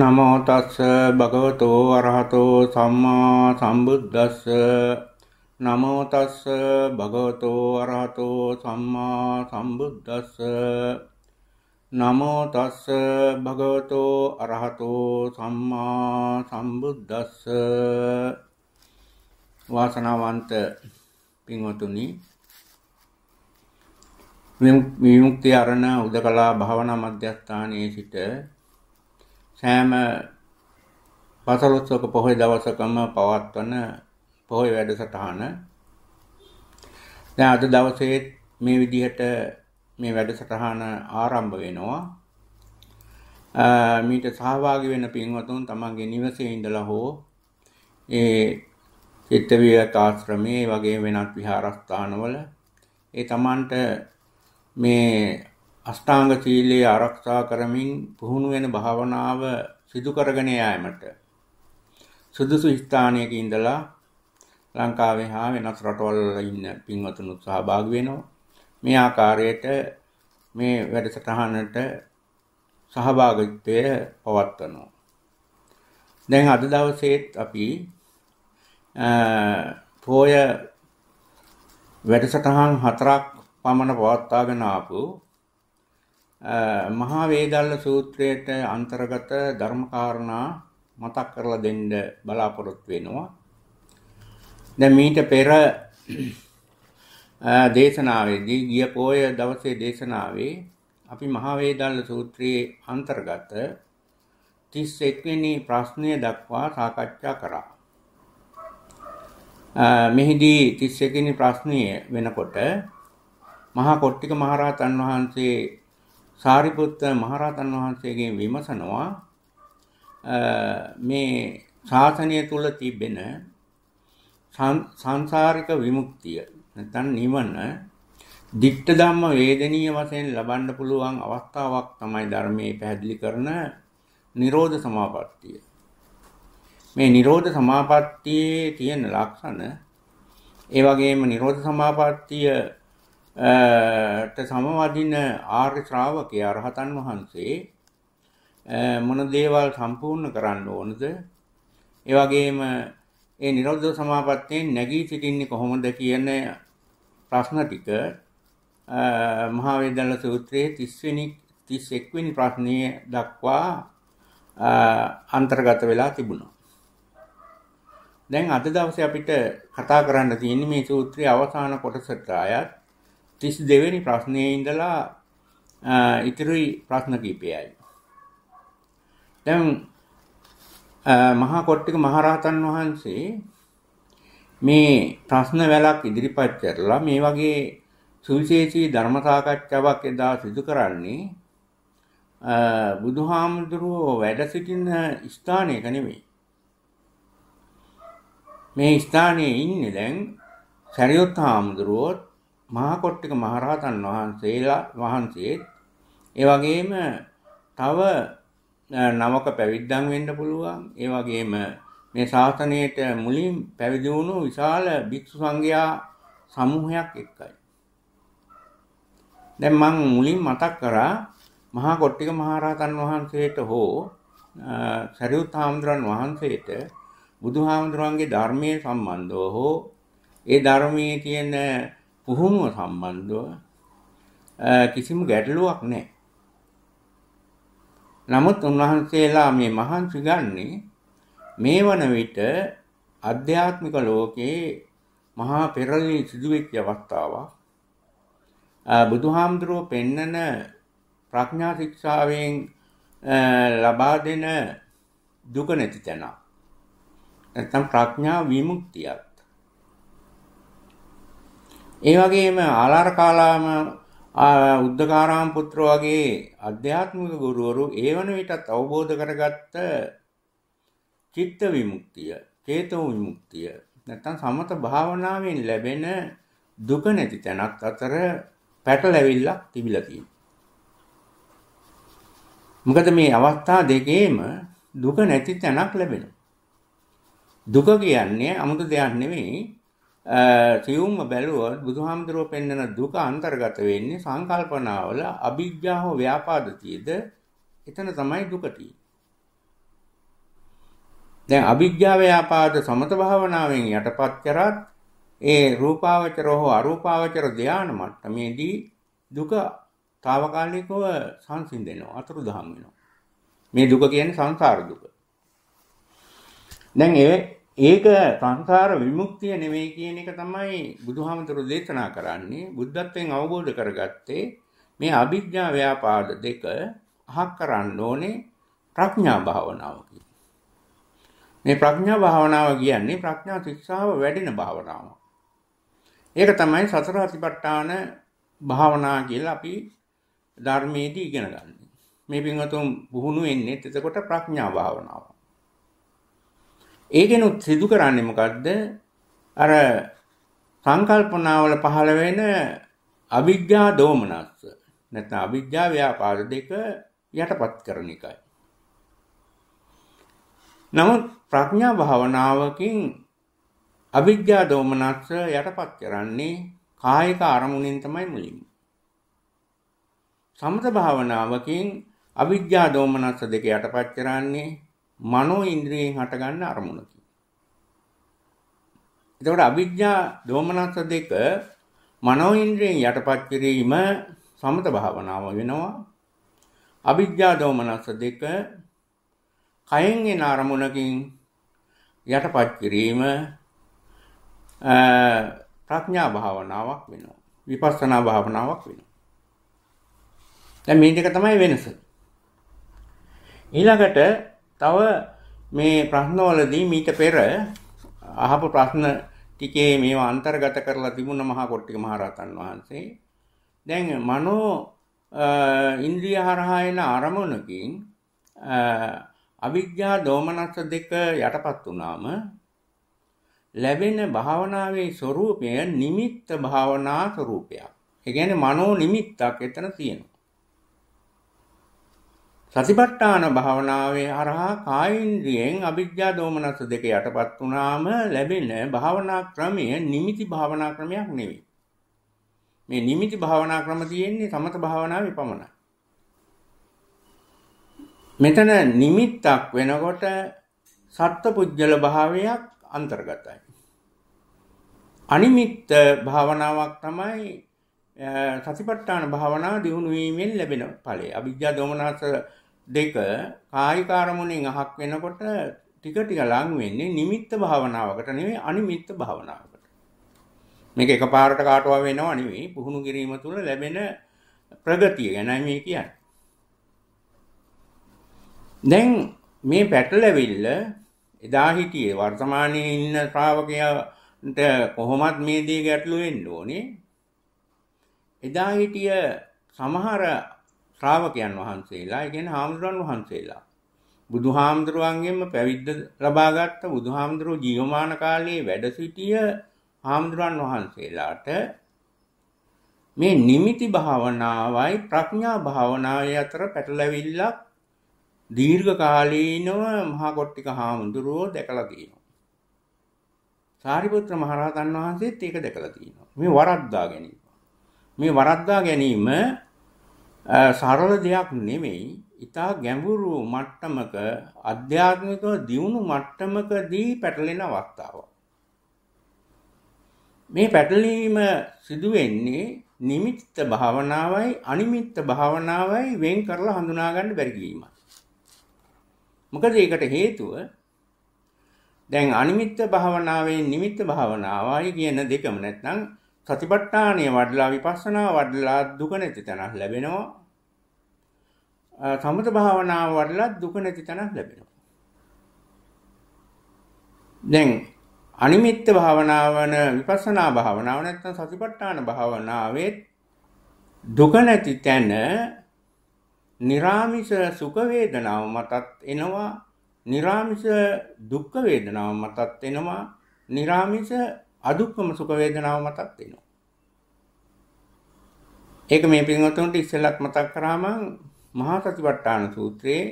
නමෝ තස්ස භගවතු අරහතෝ සම්මා සම්බුද්දස්ස නමෝ තස්ස භගවතු අරහතෝ සම්මා සම්බුද්දස්ස නමෝ තස්ස භගවතු අරහතෝ සම්මා සම්බුද්දස්ස වාසනාවන්ත පින්වතුනි විමුක්ති අරණ උදකලා භාවනා මධ්‍යස්ථානයේ සිට සෑම පසළොස්වක පොහොය දවසකම පවත්වන පොහොය වැඩසටහන දැන් අද දවසේ මේ විදිහට මේ වැඩසටහන ආරම්භ වෙනවා මීට සහභාගී වෙන පින්වතුන් තමන්ගේ නිවසේ ඉඳලා හෝ ඒ චිත්තවිහක ආශ්‍රමයේ වගේ වෙනත් විහාරස්ථානවල ඒ තමන්ට මේ අෂ්ටාංග සීලයේ ආරක්ෂා කරමින් පුහුණු වෙන භාවනාව සිදු කරගෙන යාමට සුදුසු ස්ථානයක ඉඳලා ලංකාවේ හා වෙනත් රටවල් වල ඉන්න පින්වතුන් සහභාගී වෙනවා. මේ ආකාරයට මේ වැඩසටහනට සහභාගීත්වය පවත්වනවා. දැන් අද දවසේත් අපි පෝය වැඩසටහන් හතරක් පමණ පවත්වාගෙන ආපු මහා වේදල්ල සූත්‍රයට අන්තර්ගත ධර්මකාරණා මතක් කරලා දෙන්න බලාපොරොත්තු වෙනවා. දැන් මීට පෙර දේශනාවේදී ගිය පෝය දවසේ දේශනාවේ අපි මහා වේදල්ල සූත්‍රයේ අන්තර්ගත 31 වෙනි ප්‍රශ්නය දක්වා සාකච්ඡා කරා. මෙහිදී 31 වෙනි ප්‍රශ්නය වෙනකොට මහා කොට්ටික මහරහතන් වහන්සේ සාරිපුත්ත මහරහතන් වහන්සේගෙන් විමසනවා මේ ශාසනය තුල තිබෙන සංසාරික විමුක්තිය නැත්නම් නිවන ditta dhamma වේදනීය වශයෙන් ලබන්න පුළුවන් අවස්ථාවක් තමයි ධර්මයේ පැහැදිලි කරන නිරෝධ සමාපත්තිය. මේ නිරෝධ සමාපත්තියේ තියෙන ලක්ෂණ ඒ වගේම නිරෝධ සමාපත්තිය ට සමවදින ආර්ය ශ්‍රාවකයා රහතන් වහන්සේ මොන දේවල් සම්පූර්ණ කරන්න ඕනද? ඒ වගේම ඒ නිරෝධ සමාපත්තියෙන් නැගී සිටින්නේ කොහොමද කියන ප්‍රශ්න ටික මහා වේදල සූත්‍රයේ 30 වෙනි 31 වෙනි ප්‍රශ්නයේ දක්වා අන්තර්ගත වෙලා තිබුණා. දැන් අද දවසේ අපිට කතා කරන්න තියෙන්නේ මේ සූත්‍රයේ අවසාන කොටසට ආයත් 32 වෙනි ප්‍රශ්නයේ ඉඳලා ඉතිරි ප්‍රශ්න කිහිපයයි. දැන් මහා කොට්ටික මහරහතන් වහන්සේ මේ ප්‍රශ්න වැලක් ඉදිරිපත් කරලා මේ වගේ සුවිශේෂී ධර්ම සාකච්ඡාවක් එදා සිදු කරන්නේ බුදුහාමුදුරුවෝ වැඩ සිටින ස්ථානයක නෙමෙයි. මේ ස්ථානයේ ඉන්නේ දැන් සරියොත් හාමුදුරුවෝත් මහාකොට්ටික මහරහතන් වහන්සේලා වහන්සේත් ඒ වගේම තව නවක පැවිද්දන් වෙන්න පුළුවන් ඒ වගේම මේ ශාසනයට මුලින් පැවිදි වුණු විශාල භික්ෂු සංඝයා සමූහයක් එක්කයි දැන් මම මුලින් මතක් කරා මහා කොට්ටික මහරහතන් වහන්සේට හෝ සරියුත් හාමුදුරන් වහන්සේට බුදුහාමුදුරන්ගේ ධර්මයේ සම්බන්ධව හෝ ඒ ධර්මයේ තියෙන පුහුණුව සම්බන්ධව කිසිම ගැටලුවක් නැහැ. නමුත් උන්වහන්සේලා මේ මහන්සි ගන්නේ මේ වන විට අධ්‍යාත්මික ලෝකේ මහා පෙරළි සිදුවෙච්ච අවස්ථාවක්. බුදුහාමුදුරුව පෙන්නන ප්‍රඥා ශික්ෂාවෙන් ලබා දෙන දුක නැති තැන. නැත්නම් ප්‍රඥා විමුක්තියක්. ඒ වගේම ආලාරකාලාම උද්දකාරාම් පුත්‍ර වගේ අධ්‍යාත්මික ගුරුවරු ඒ වන විටත් අවබෝධ කරගත්ත චිත්ත විමුක්තිය, චේතෝ විමුක්තිය නැත්නම් සමත භාවනාවෙන් ලැබෙන දුක නැති තැනක් අතර පැටලැවිල්ලක් තිබිලා තියෙනවා. මොකද මේ අවස්ථා දෙකේම දුක නැති තැනක් ලැබෙනවා. දුක කියන්නේ 아무도 දෙයක් නෙවෙයි සියුම්ම බැලුවොත් බුදුහාමුදුරුව පෙන්වන දුක අන්තර්ගත වෙන්නේ සංකල්පනාවල අභිජ්ජා හෝ ව්‍යාපාදතියද එතන තමයි දුක දැන් අභිජ්ජා ව්‍යාපාද සමත භාවනාවෙන් යටපත් කරත් ඒ රූපාවචර හෝ අරූපාවචර ධාන මට්ටමේදී දුක తాවකාලිකව සංසිඳෙනවා අතුරුදහන් වෙනවා මේ දුක කියන්නේ සංසාර දුක දැන් ඒ ඒක සංසාර විමුක්තිය නෙවෙයි කියන එක තමයි බුදුහාමුදුරු දේශනා කරන්නේ බුද්ධත්වයෙන් අවබෝධ කරගත්තේ මේ අභිඥා ව්‍යාපාද දෙක අහක් කරන්න ඕනේ ප්‍රඥා භාවනාව මේ ප්‍රඥා භාවනාව කියන්නේ ප්‍රඥා ශික්ෂාව වැඩෙන භාවනාව. ඒක තමයි සතර අතිපට්ඨාන භාවනා කියලා අපි ධර්මයේදී ඉගෙන ගන්න. මේ පින්වතුන් පුහුණු වෙන්නේ එතකොට ප්‍රඥා භාවනාව. ඒගෙනුත් සිදු කරන්නේ මොකක්ද අර සංකල්පනාවල පහළ වෙන අවිද්‍යා දෝමනස්ස නැත්නම් අවිද්‍යා ව්‍යාපාර දෙක යටපත් කරන එකයි. නමුත් ප්‍රඥා භාවනාවකින් අවිද්‍යා දෝමනස්ස යටපත් කරන්නේ කායික අරමුණෙන් තමයි මුලින්ම. සමත භාවනාවකින් අවිද්‍යා දෝමනස්ස දෙක යටපත් කරන්නේ මනෝ ඉන්ද්‍රියෙන් හටගන්න අරමුණකි. එතකොට අවිද්‍යා දෝමනස්ස දෙක මනෝ ඉන්ද්‍රියෙන් යටපත් කිරීම සමත භාවනාව වෙනවා. අවිද්‍යා දෝමනස්ස දෙක කයෙන් එන අරමුණකින් යටපත් කිරීම ප්‍රඥා භාවනාවක් වෙනවා. විපස්සනා භාවනාවක් වෙනවා. දැන් මේ දෙක තමයි වෙනස. ඊළඟට තව මේ ප්‍රශ්නවලදී මීට පෙර අහපු ප්‍රශ්න ටිකේ මේවා අන්තර්ගත කරලා තිබුණ මහා කොට්ටික මහරහතන් වහන්සේ දැන් මනෝ ඉන්ද්‍රිය හරහා එන අරමුණකින් අවිද්‍යා දෝමනස්ස දෙක යටපත් වුණාම ලැබෙන භාවනාවේ ස්වરૂපය නිමිත්ත භාවනා ස්වરૂපයක්. ඒ කියන්නේ මනෝ නිමිත්තක් එතන තියෙනවා. සතිපට්ඨාන භාවනාවේ හරහා කායින්ද්‍රියෙන් අභිජ්ජා දෝමනස්ස දෙක යටපත් වුණාම ලැබෙන භාවනා ක්‍රමය නිමිති භාවනා ක්‍රමයක් නෙවෙයි. මේ නිමිති භාවනා ක්‍රම තියෙන්නේ සමත භාවනාවේ පමණයි. මෙතන නිමිත්තක් වෙනකොට සත්පුජ්‍යල භාවයක් අන්තර්ගතයි. අනිමිත්ත භාවනාවක් තමයි සතිපට්ඨාන භාවනාව දියුණු වීමෙන් ලැබෙන ඵලය. අභිජ්ජා දෝමනස්ස දෙක කායික අරමුණෙන් අහක් වෙනකොට ටික ටික ලඟ වෙන්නේ නිමිත්ත භාවනාවකට නෙවෙයි අනිමිත්ත භාවනාවකට. මේක එකපාරට කාටවා වෙනව නෙවෙයි පුහුණු කිරීම තුළ ලැබෙන ප්‍රගතිය ගැනයි මේ කියන්නේ. දැන් මේ පැටලවිල්ල එදා හිටියේ වර්තමානයේ ඉන්න ශ්‍රාවකයාට කොහොමත් මේ දේ ගැටලු වෙන්න ඕනේ. එදා හිටිය සමහර ශ්‍රාවකයන් වහන්සේලා ඒ කියන්නේ හාමුදුරන් වහන්සේලා බුදුහාමුදුරුවන්ගෙන්ම පැවිද්ද ලබාගත් බුදුහාමුදුරුවෝ ජීවමාන කාලයේ වැඩ සිටිය හාමුදුරන් වහන්සේලාට මේ නිමිති භාවනාවයි ප්‍රඥා භාවනාවයි අතර පැටලවිල්ලක් දීර්ඝ කාලීනව මහා කොට්ටික හාමුදුරුවෝ දැකලා තියෙනවා. සාරිපුත්‍ර මහරහතන් වහන්සේත් ඒක දැකලා තියෙනවා. මේ වරද්දා ගැනීම. මේ වරද්දා ගැනීම සරල දෙයක් නෙමෙයි ඉතා ගැඹුරු මට්ටමක අධ්‍යාත්මිකව දියුණු මට්ටමකදී පැටලෙන අවස්ථාව. මේ පැටලීම සිදුවෙන්නේ නිමිත්ත භාවනාවයි අනිමිත්ත භාවනාවයි වෙන් කරලා හඳුනාගන්න බැරිවීම. මොකද ඒකට හේතුව දැන් අනිමිත්ත භාවනාවෙන් නිමිත්ත භාවනාවයි කියන දෙකම නැත්නම් සතිපට්ඨානය වඩලා විපස්සනා වඩලා දුක නැති තැනක් ලැබෙනවා. සමත භාවනාව වඩලා දුක නැති තැනක් ලැබෙනවා. දැන් අනිමිත්ත භාවනාවන විපස්සනා භාවනාව නැත්නම් සතිපට්ඨාන භාවනාවේ දුක නැති තැන निराமிස සුඛ වේදනාව මතත් එනවා निराமிස දුක් වේදනාව මතත් එනවා निराமிස අදුක්කම සුඛ වේදනාව මතක් වෙනවා. ඒක මේ පින්වතුන්ට ඉස්සෙල්ලත් මතක් කරාම මහා සතිපට්ඨාන සූත්‍රයේ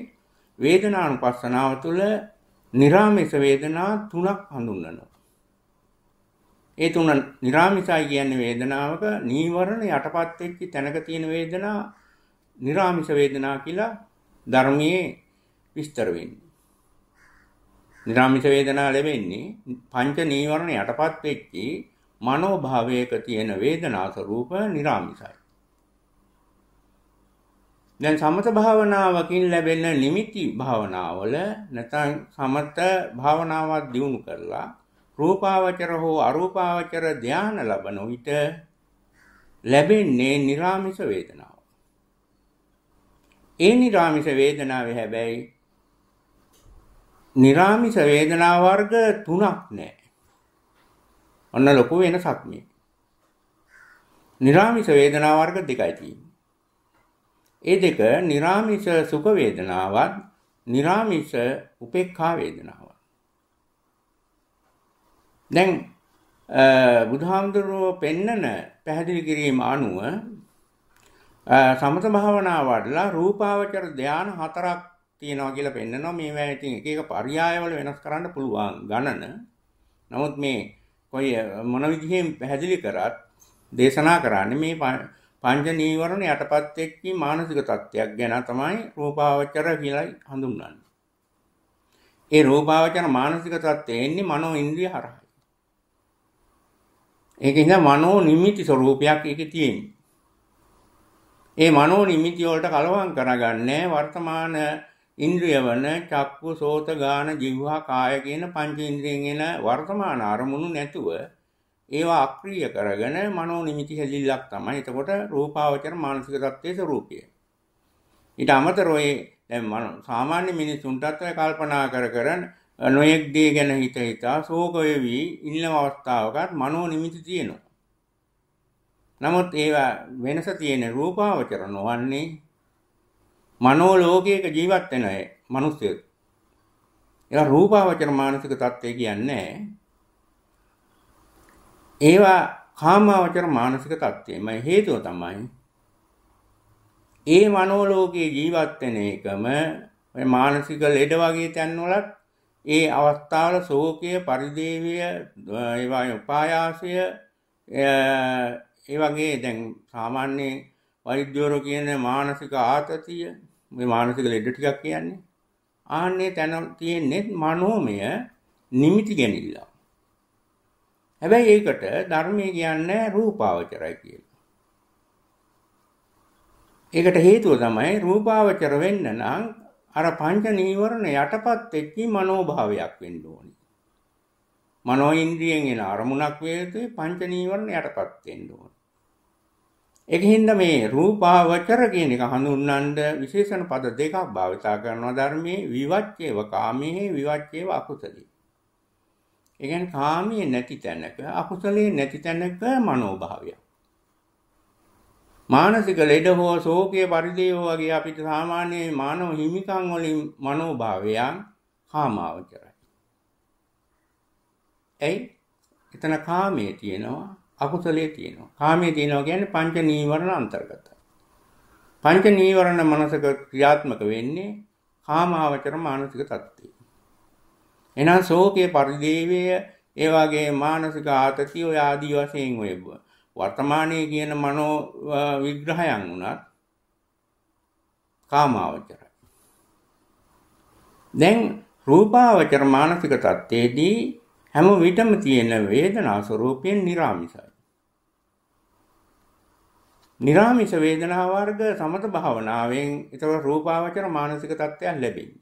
වේදනානුපස්සනාව තුළ निराமிස වේදනා තුනක් හඳුන්වනවා. ඒ තුන निराமிසයි කියන්නේ වේදනාවක නීවරණ යටපත් වෙච්ච තැනක තියෙන වේදනා निराமிස වේදනා කියලා ධර්මයේ විස්තර වෙන්නේ. නිරාමිෂ වේදනා ලැබෙන්නේ පංච නීවරණ යටපත් වෙච්චි මනෝභාවයක තියෙන වේදනා ස්වરૂප නිරාමිෂයි. දැන් සමත භාවනාවකින් ලැබෙන නිමිති භාවනාවල නැත්නම් සමත භාවනාවක් දියුණු කරලා රූපාවචර හෝ අරූපාවචර ධාන ලබන විට ලැබෙන්නේ निराமிස වේදනාව. ඒ निराமிස වේදනාවේ හැබැයි නිරාමිස වේදනා වර්ග තුනක් නැහැ. ඔන්න ලොකු වෙනසක් මේ. නිරාමිස වේදනා වර්ග දෙකයි තියෙන්නේ. ඒ දෙක නිරාමිස සුඛ වේදනාවත් නිරාමිස උපේක්ඛා වේදනාවත්. දැන් බුදුහාමුදුරුවෝ පෙන්නන පැහැදිලි කිරීම අනුව සමත භාවනා වඩලා රූපාවචර ධානය හතරක් තියෙනවා කියලා පෙන්නනවා මේවා ඉතින් එක එක පරයයවල වෙනස් කරන්න පුළුවන් ගණන නමුත් මේ කොයි මොන විදිහෙන් පැහැදිලි කරත් දේශනා කරන්නේ මේ පංච නීවරණ යටපත් එක්ක මානසික තත්ත්වයක් ගැන තමයි රූපාවචර කියලා හඳුන්වන්නේ. ඒ රූපාවචර මානසික තත්ත්වය එන්නේ මනෝ ඉන්ද්‍රිය හරහා. ඒක නිසා මනෝ නිමිති ස්වરૂපයක් ඒකේ තියෙන්නේ. ඒ මනෝ නිමිති වලට කලවම් කරගන්නේ වර්තමාන ඉන්ද්‍රිය වන චක්කු සෝත ගාන ජීවහා කාය කියන පංච ඉන්ද්‍රියෙන් එන වර්තමාන අරමුණු නැතුව ඒවා අක්‍රීය කරගෙන මනෝ නිමිති හැදිල්ලක් තමයි. එතකොට රූපාවචර මානසික தත්ත්වයේ ස්වરૂපය. ඊට අමතරව ඒ දැන් සාමාන්‍ය මිනිසුන්ටත් කල්පනා කර කර නොයෙක් දේ ගැන හිත හිතා ශෝක වෙවි ඉන්න අවස්ථාවකත් මනෝ නිමිති තියෙනවා. නමුත් ඒවා වෙනස තියෙන රූපාවචර නොවන්නේ මනෝ ලෝකයක ජීවත් වෙන අය මිනිස්සු. ඒවා රූපාවචර මානසික தත්ත්වය කියන්නේ ඒවා කාමාවචර මානසික தත්ත්වෙම හේතුව තමයි ඒ මනෝ ලෝකයේ ජීවත් වෙන එකම ඔය මානසික ලෙඩ වගේ තැන්වලත් ඒ අවස්ථාවල ශෝකය පරිදේවය ඒවා උපායාසය ඒ වගේ දැන් සාමාන්‍ය වෛද්‍යවරු කියන මානසික ආතතිය මේ මානසික ලෙඩ ටිකක් කියන්නේ. ආන්නේ තැන තියෙන්නේ මනෝමය නිමිති ගැනීම. හැබැයි ඒකට ධර්මයේ කියන්නේ රූපාවචරයි කියලා. ඒකට හේතුව තමයි රූපාවචර වෙන්න නම් අර පංච නීවරණ යටපත් වෙච්ච මනෝභාවයක් වෙන්න ඕනේ. මනෝ ඉන්ද්‍රියෙන් එන අරමුණක් වේතේ පංච නීවරණ යටපත් වෙන්න ඕනේ. ඒකින්ද මේ රූපාවචර කියන එක හඳුන්වන්න විශේෂණ පද දෙකක් භාවිතා කරනවා ධර්මයේ විවච්චේව කාමයේ විවච්චේව අකුසලී. ඒ කියන්නේ කාමයේ නැති තැනක අකුසලයේ නැති තැනක මනෝභාවය. මානසික ලෙඩ හෝ ශෝකයේ පරිදේව වගේ අපිට සාමාන්‍ය මානව හිමිකම් වලින් මනෝභාවයන් කාමාවචරයි. එයි එතන කාමයේ තියෙනවා අකුසලයේ තියෙනවා. කාමයේ තියෙනවා කියන්නේ පංච නීවරණ අන්තර්ගතයි. පංච නීවරණ මනසක ක්‍රියාත්මක වෙන්නේ කාමාවචර මානසික தත්ත්වය. එහෙනම් ශෝකයේ පරිදේවය ඒ වගේ මානසික ආතතිය ඔය ආදී වශයෙන් ඔය වර්තමානයේ කියන මනෝ විග්‍රහයන් උනත් කාමාවචරයි. දැන් රූපාවචර මානසික தත්ත්වයේදී හැම විටම තියෙන වේදනා ස්වરૂපයෙන් निराமிසයි. නිරාමිස වේදනා වර්ග සමත භාවනාවෙන් ඊතර රූපාවචර මානසික තත්ත්වයක් ලැබෙන්නේ.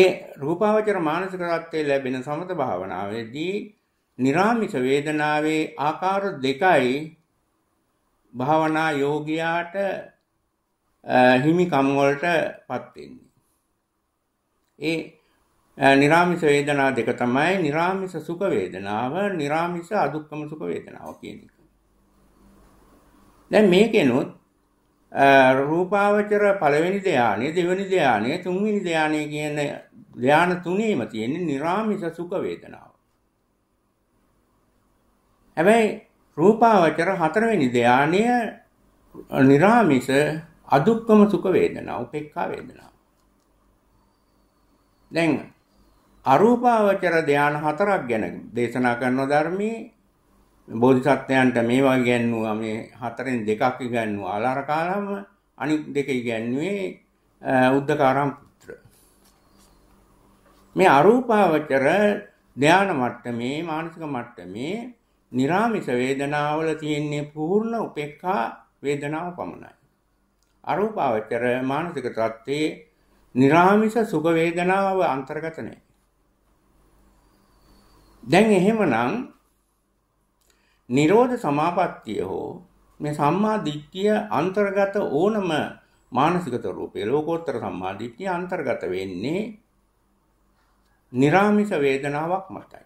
ඒ රූපාවචර මානසික තත්ත්වයේ ලැබෙන සමත භාවනාවේදී නිරාමිස වේදනාවේ ආකාර දෙකයි භාවනා යෝගියාට හිමිකම් වලටපත් වෙන්නේ. ඒ නිරාමිස වේදනා දෙක තමයි නිරාමිස සුඛ වේදනාව, නිරාමිස අදුක්කම සුඛ වේදනාව කියන එක. දැන් මේකෙනුත් රූපාවචර පළවෙනි ධානය දෙවෙනි ධානය තුන්වෙනි ධානය කියන ධාන තුනේම තියෙන निराமிස සුඛ වේදනාව. හැබැයි රූපාවචර හතරවෙනි ධානය निराமிස අදුක්කම සුඛ වේදනාව, උපේක්ඛා වේදනාව. දැන් අරූපාවචර ධාන හතරක් ගැන දේශනා කරන ධර්මයේ බෝධිසත්වයන්ට මේවා ඉගැන්වුවා මේ හතරෙන් දෙකක් ඉගැන්වුවා අලාරකාලම අනිත් දෙක ඉගැන්වුවේ උද්දකාරම් පුත්‍ර මේ අරූපාවචර ධාන මට්ටමේ මානසික මට්ටමේ निराமிස වේදනාවල තියෙන්නේ පූර්ණ උපේක්ඛා වේදනාව පමණයි අරූපාවචර මානසික தත්ත්වයේ निराமிස සුඛ වේදනාව අන්තර්ගත නැහැ දැන් එහෙමනම් නිරෝධ සමාපත්තිය හෝ මේ සම්මා දිට්ඨිය අන්තර්ගත ඕනම මානසික ස්වરૂපේ ලෝකෝත්තර සම්මා දිට්ඨිය අන්තර්ගත වෙන්නේ निराமிස වේදනාවක් මතයි.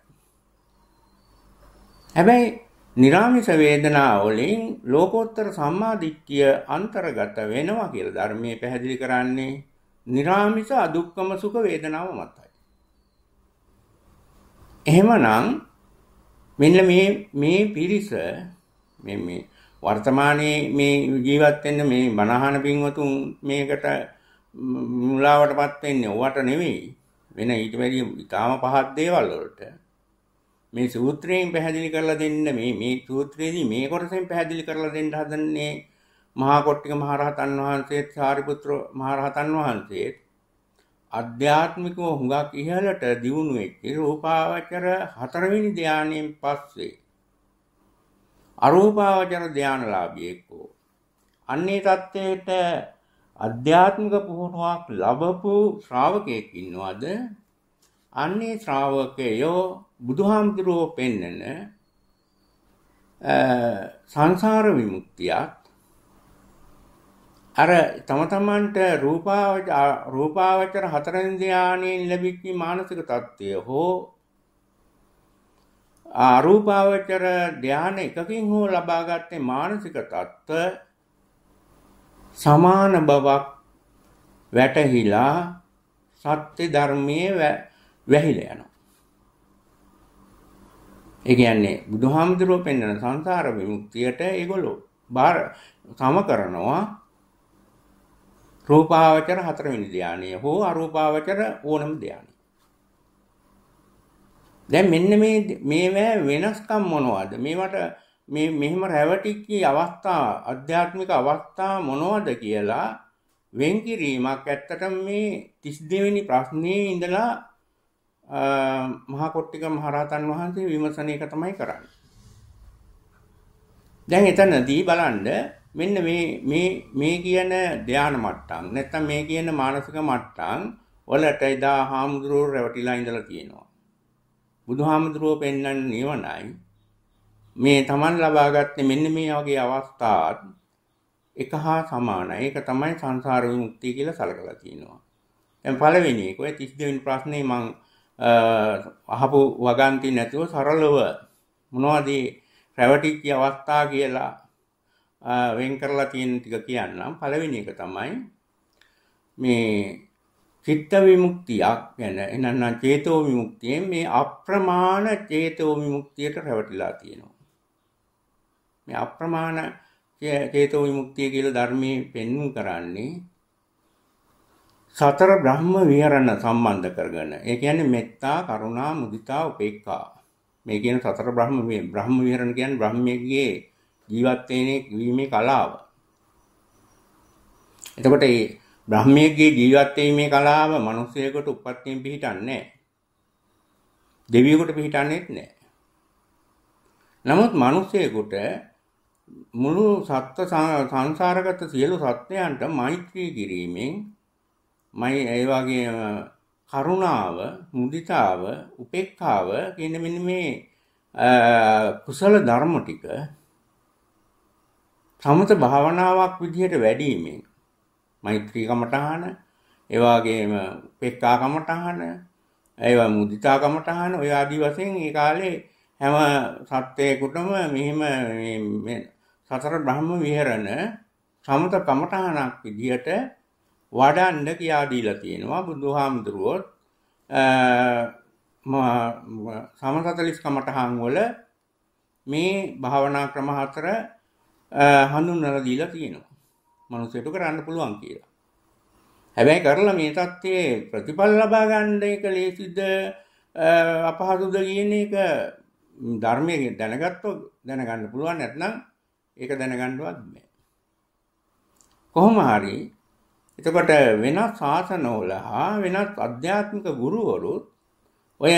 හැබැයි නිරාමිස වේදනා වලින් ලෝකෝත්තර සම්මාදිට්ඨිය අන්තර්ගත වෙනවා කියලා ධර්මයේ පැහැදිලි කරන්නේ නිරාමිස අදුක්කම සුඛ වේදනාව මතයි. එහෙමනම් මෙන්න මේ මේ පිරිස මේ මේ වර්තමානයේ මේ ජීවත් වෙන්න මේ බණහන පින්වතුන් මේකට මුලාවටපත් වෙන්නේ ඔවට නෙවෙයි වෙන ඊට වැඩිය ඉතාම පහත් දේවල් වලට මේ සූත්‍රයෙන් පැහැදිලි කරලා දෙන්න මේ මේ සූත්‍රයේදී මේ කොටසෙන් පැහැදිලි කරලා දෙන්න හදන්නේ මහා කොට්ටික මහරහතන් වහන්සේත් සාරිපුත්‍ර මහරහතන් වහන්සේත් අධ්‍යාත්මිකව හුඟක් ඉහළට දියුණු වෙච්ච රූපාවචර හතරවෙනි ධානයෙන් පස්සේ අරූපාවචර ධානලාභියෙක්ෝ අන්නේ தත්ත්වයට අධ්‍යාත්මික පුහුණුවක් ලැබපු ශ්‍රාවකයෙක් ඉන්නවද අන්නේ ශ්‍රාවකයෝ බුදුහාමුදුරුවෝ පෙන්නන සංසාර විමුක්තියක් අර තම තමන්ට රූපාවචර හතරෙන් ධානයෙන් ලැබිච්ච මානසික தত্ত্বය හෝ අරූපාවචර ධාන එකකින් හෝ ලබාගත්තේ මානසික தত্ত্ব සමාන බවක් වැටහිලා සත්‍ය ධර්මයේ වැහිලා යනවා. ඒ කියන්නේ බුදුහාමුදුරුවෝ පෙන්වන සංසාර විමුක්තියට ඒගොල්ලෝ බාර සම කරනවා රූපාවචර හතරවෙනි ධානය හෝ අරූපාවචර ඕනම ධානය. දැන් මෙන්න මේ මේවැ වෙනස්කම් මොනවද? මේවට මේ මෙහෙම රැවටිච්ච අවස්ථා අධ්‍යාත්මික අවස්ථා මොනවද කියලා වෙන් කිරීමක් ඇත්තට මේ 32 වෙනි ප්‍රශ්නේ ඉඳලා මහා කොට්ටික මහරහතන් වහන්සේ විමසන එක තමයි කරන්නේ. දැන් එතනදී බලන්න මෙන්න මේ මේ මේ කියන ධාන මට්ටම් නැත්නම් මේ කියන මානසික මට්ටම් වලට එදා හාමුදුරුවෝ රැවටිලා ඉඳලා තියෙනවා. බුදුහාමුදුරුවෝ පෙන්වන්නේ නිවනයි. මේ Taman ලබාගත්තේ මෙන්න මේ වගේ අවස්ථාත් එක හා සමානයි. ඒක තමයි සංසාර විමුක්තිය කියලා සැලකලා තියෙනවා. දැන් පළවෙනි එක ඔය 32 වෙනි ප්‍රශ්නේ මම අහපු වගන්ති නැතුව සරලව මොනවද රැවටිච්ච අවස්ථා කියලා වෙන් කරලා තියෙන ටික කියන්නම්. පළවෙනි එක තමයි මේ චිත්ත විමුක්තියක් ගැන එනනම් චේතෝ විමුක්තියෙන් මේ අප්‍රමාණ චේතෝ විමුක්තියට රැවටිලා තියෙනවා. මේ අප්‍රමාණ චේතෝ විමුක්තිය කියලා ධර්මයේ පෙන්වු කරන්නේ සතර බ්‍රහ්ම විහරණ සම්බන්ධ කරගෙන ඒ කියන්නේ මෙත්තා කරුණා මුදිතා උපේක්ඛා මේ කියන සතර බ්‍රහ්ම බ්‍රහ්ම විහරණ කියන්නේ බ්‍රහ්මයේ ජීවත් වීමේ කලාව. එතකොට මේ බ්‍රහ්මියගේ ජීවත් වීමේ කලාව මිනිසෙකුට උපත්යෙන් පිටින්න්නේ නැහැ. දෙවියෙකුට පිටින්නේත් නැහැ. නමුත් මිනිසෙකුට මුළු සත්ත්ව සංසාරගත සියලු සත්වයන්ට මෛත්‍රී කිරීමෙන් මයි ඒ වගේ කරුණාව, මුදිතාව, උපේක්ඛාව කියන මෙන්න මේ කුසල ධර්ම ටික සමත භාවනාවක් විදිහට වැඩීමෙන් මෛත්‍රී කමඨාන ඒ වගේම පෙක්කා කමඨාන ඒවා මුදිතා කමඨාන ඔය ආදී වශයෙන් ඒ කාලේ හැම සත්‍යයකටම මෙහිම මේ සතර බ්‍රහ්ම විහරණ සමත කමඨානක් විදිහට වඩන්න කියා දීලා තියෙනවා බුදුහාමුදුරුවොත් සම 40 කමඨහන් වල මේ භාවනා ක්‍රම හතර හඳුන්වලා දීලා තියෙනවා. මිනිසෙට කරන්න පුළුවන් කියලා. හැබැයි කරලා මේ தත්යේ ප්‍රතිඵල ලබා ගන්න එක ලේසිද අපහසුද කියන එක ධර්මයෙන් දැනගත්තොත් දැනගන්න පුළුවන් නැත්නම් ඒක දැනගන්නවත් බෑ. කොහොම හරි එතකොට වෙනත් ශාසනවල හා වෙනත් අධ්‍යාත්මික ගුරුවරුත් ඔය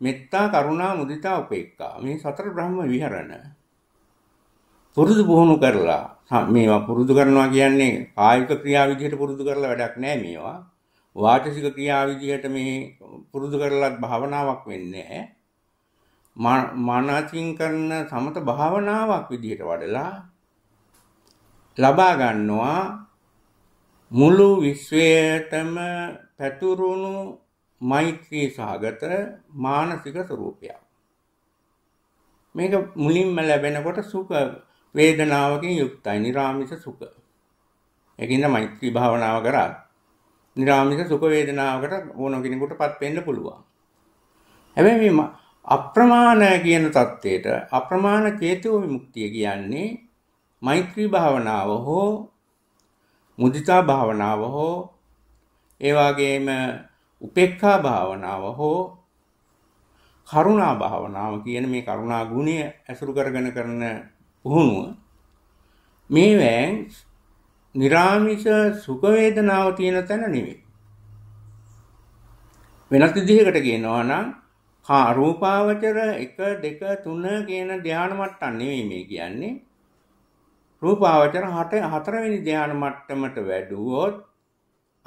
මෙත්තා කරුණා මුදිතා උපේක්ඛා මේ සතර බ්‍රහ්ම විහරණ පුරුදු පුහුණු කරලා මේවා පුරුදු කරනවා කියන්නේ කායික ක්‍රියා විදිහට පුරුදු කරලා වැඩක් නැහැ මේවා. වාචසික ක්‍රියා විදිහට මේ පුරුදු කරලත් භාවනාවක් වෙන්නේ නැහැ. මානසින් කරන සමත භාවනාවක් විදිහට වඩලා ලබා ගන්නවා මුළු විශ්වයටම පැතුරුණු මෛත්‍රී සහගත මානසික ස්වરૂපයක්. මේක මුලින්ම ලැබෙනකොට සුඛ වේදනාවකින් යුක්තයි නිරාමිෂ සුඛ. ඒකින්ද මෛත්‍රී භාවනාව කරා නිරාමිෂ සුඛ වේදනාවකට ඕන කෙනෙකුටපත් වෙන්න පුළුවන්. හැබැයි මේ අප්‍රමාණ කියන தത്വයට අප්‍රමාණ චේතෝ විමුක්තිය කියන්නේ මෛත්‍රී භාවනාව හෝ මුදිතා භාවනාව හෝ ඒ වගේම උපේක්ඛා භාවනාව හෝ කරුණා භාවනාව කියන මේ කරුණා ගුණය ඇසුරු කරගෙන කරන පුහුණුව මේ වෑන් නිරාමිෂ සුඛ වේදනාව තියෙන තැන නෙවෙයි. වෙනත් විදිහකට කියනවා නම් හා රූපාවචර 1 2 3 කියන ධානය මට්ටම් නෙවෙයි මේ කියන්නේ. රූපාවචර 8 4 වෙනි ධානය මට්ටමට වැඩුවොත්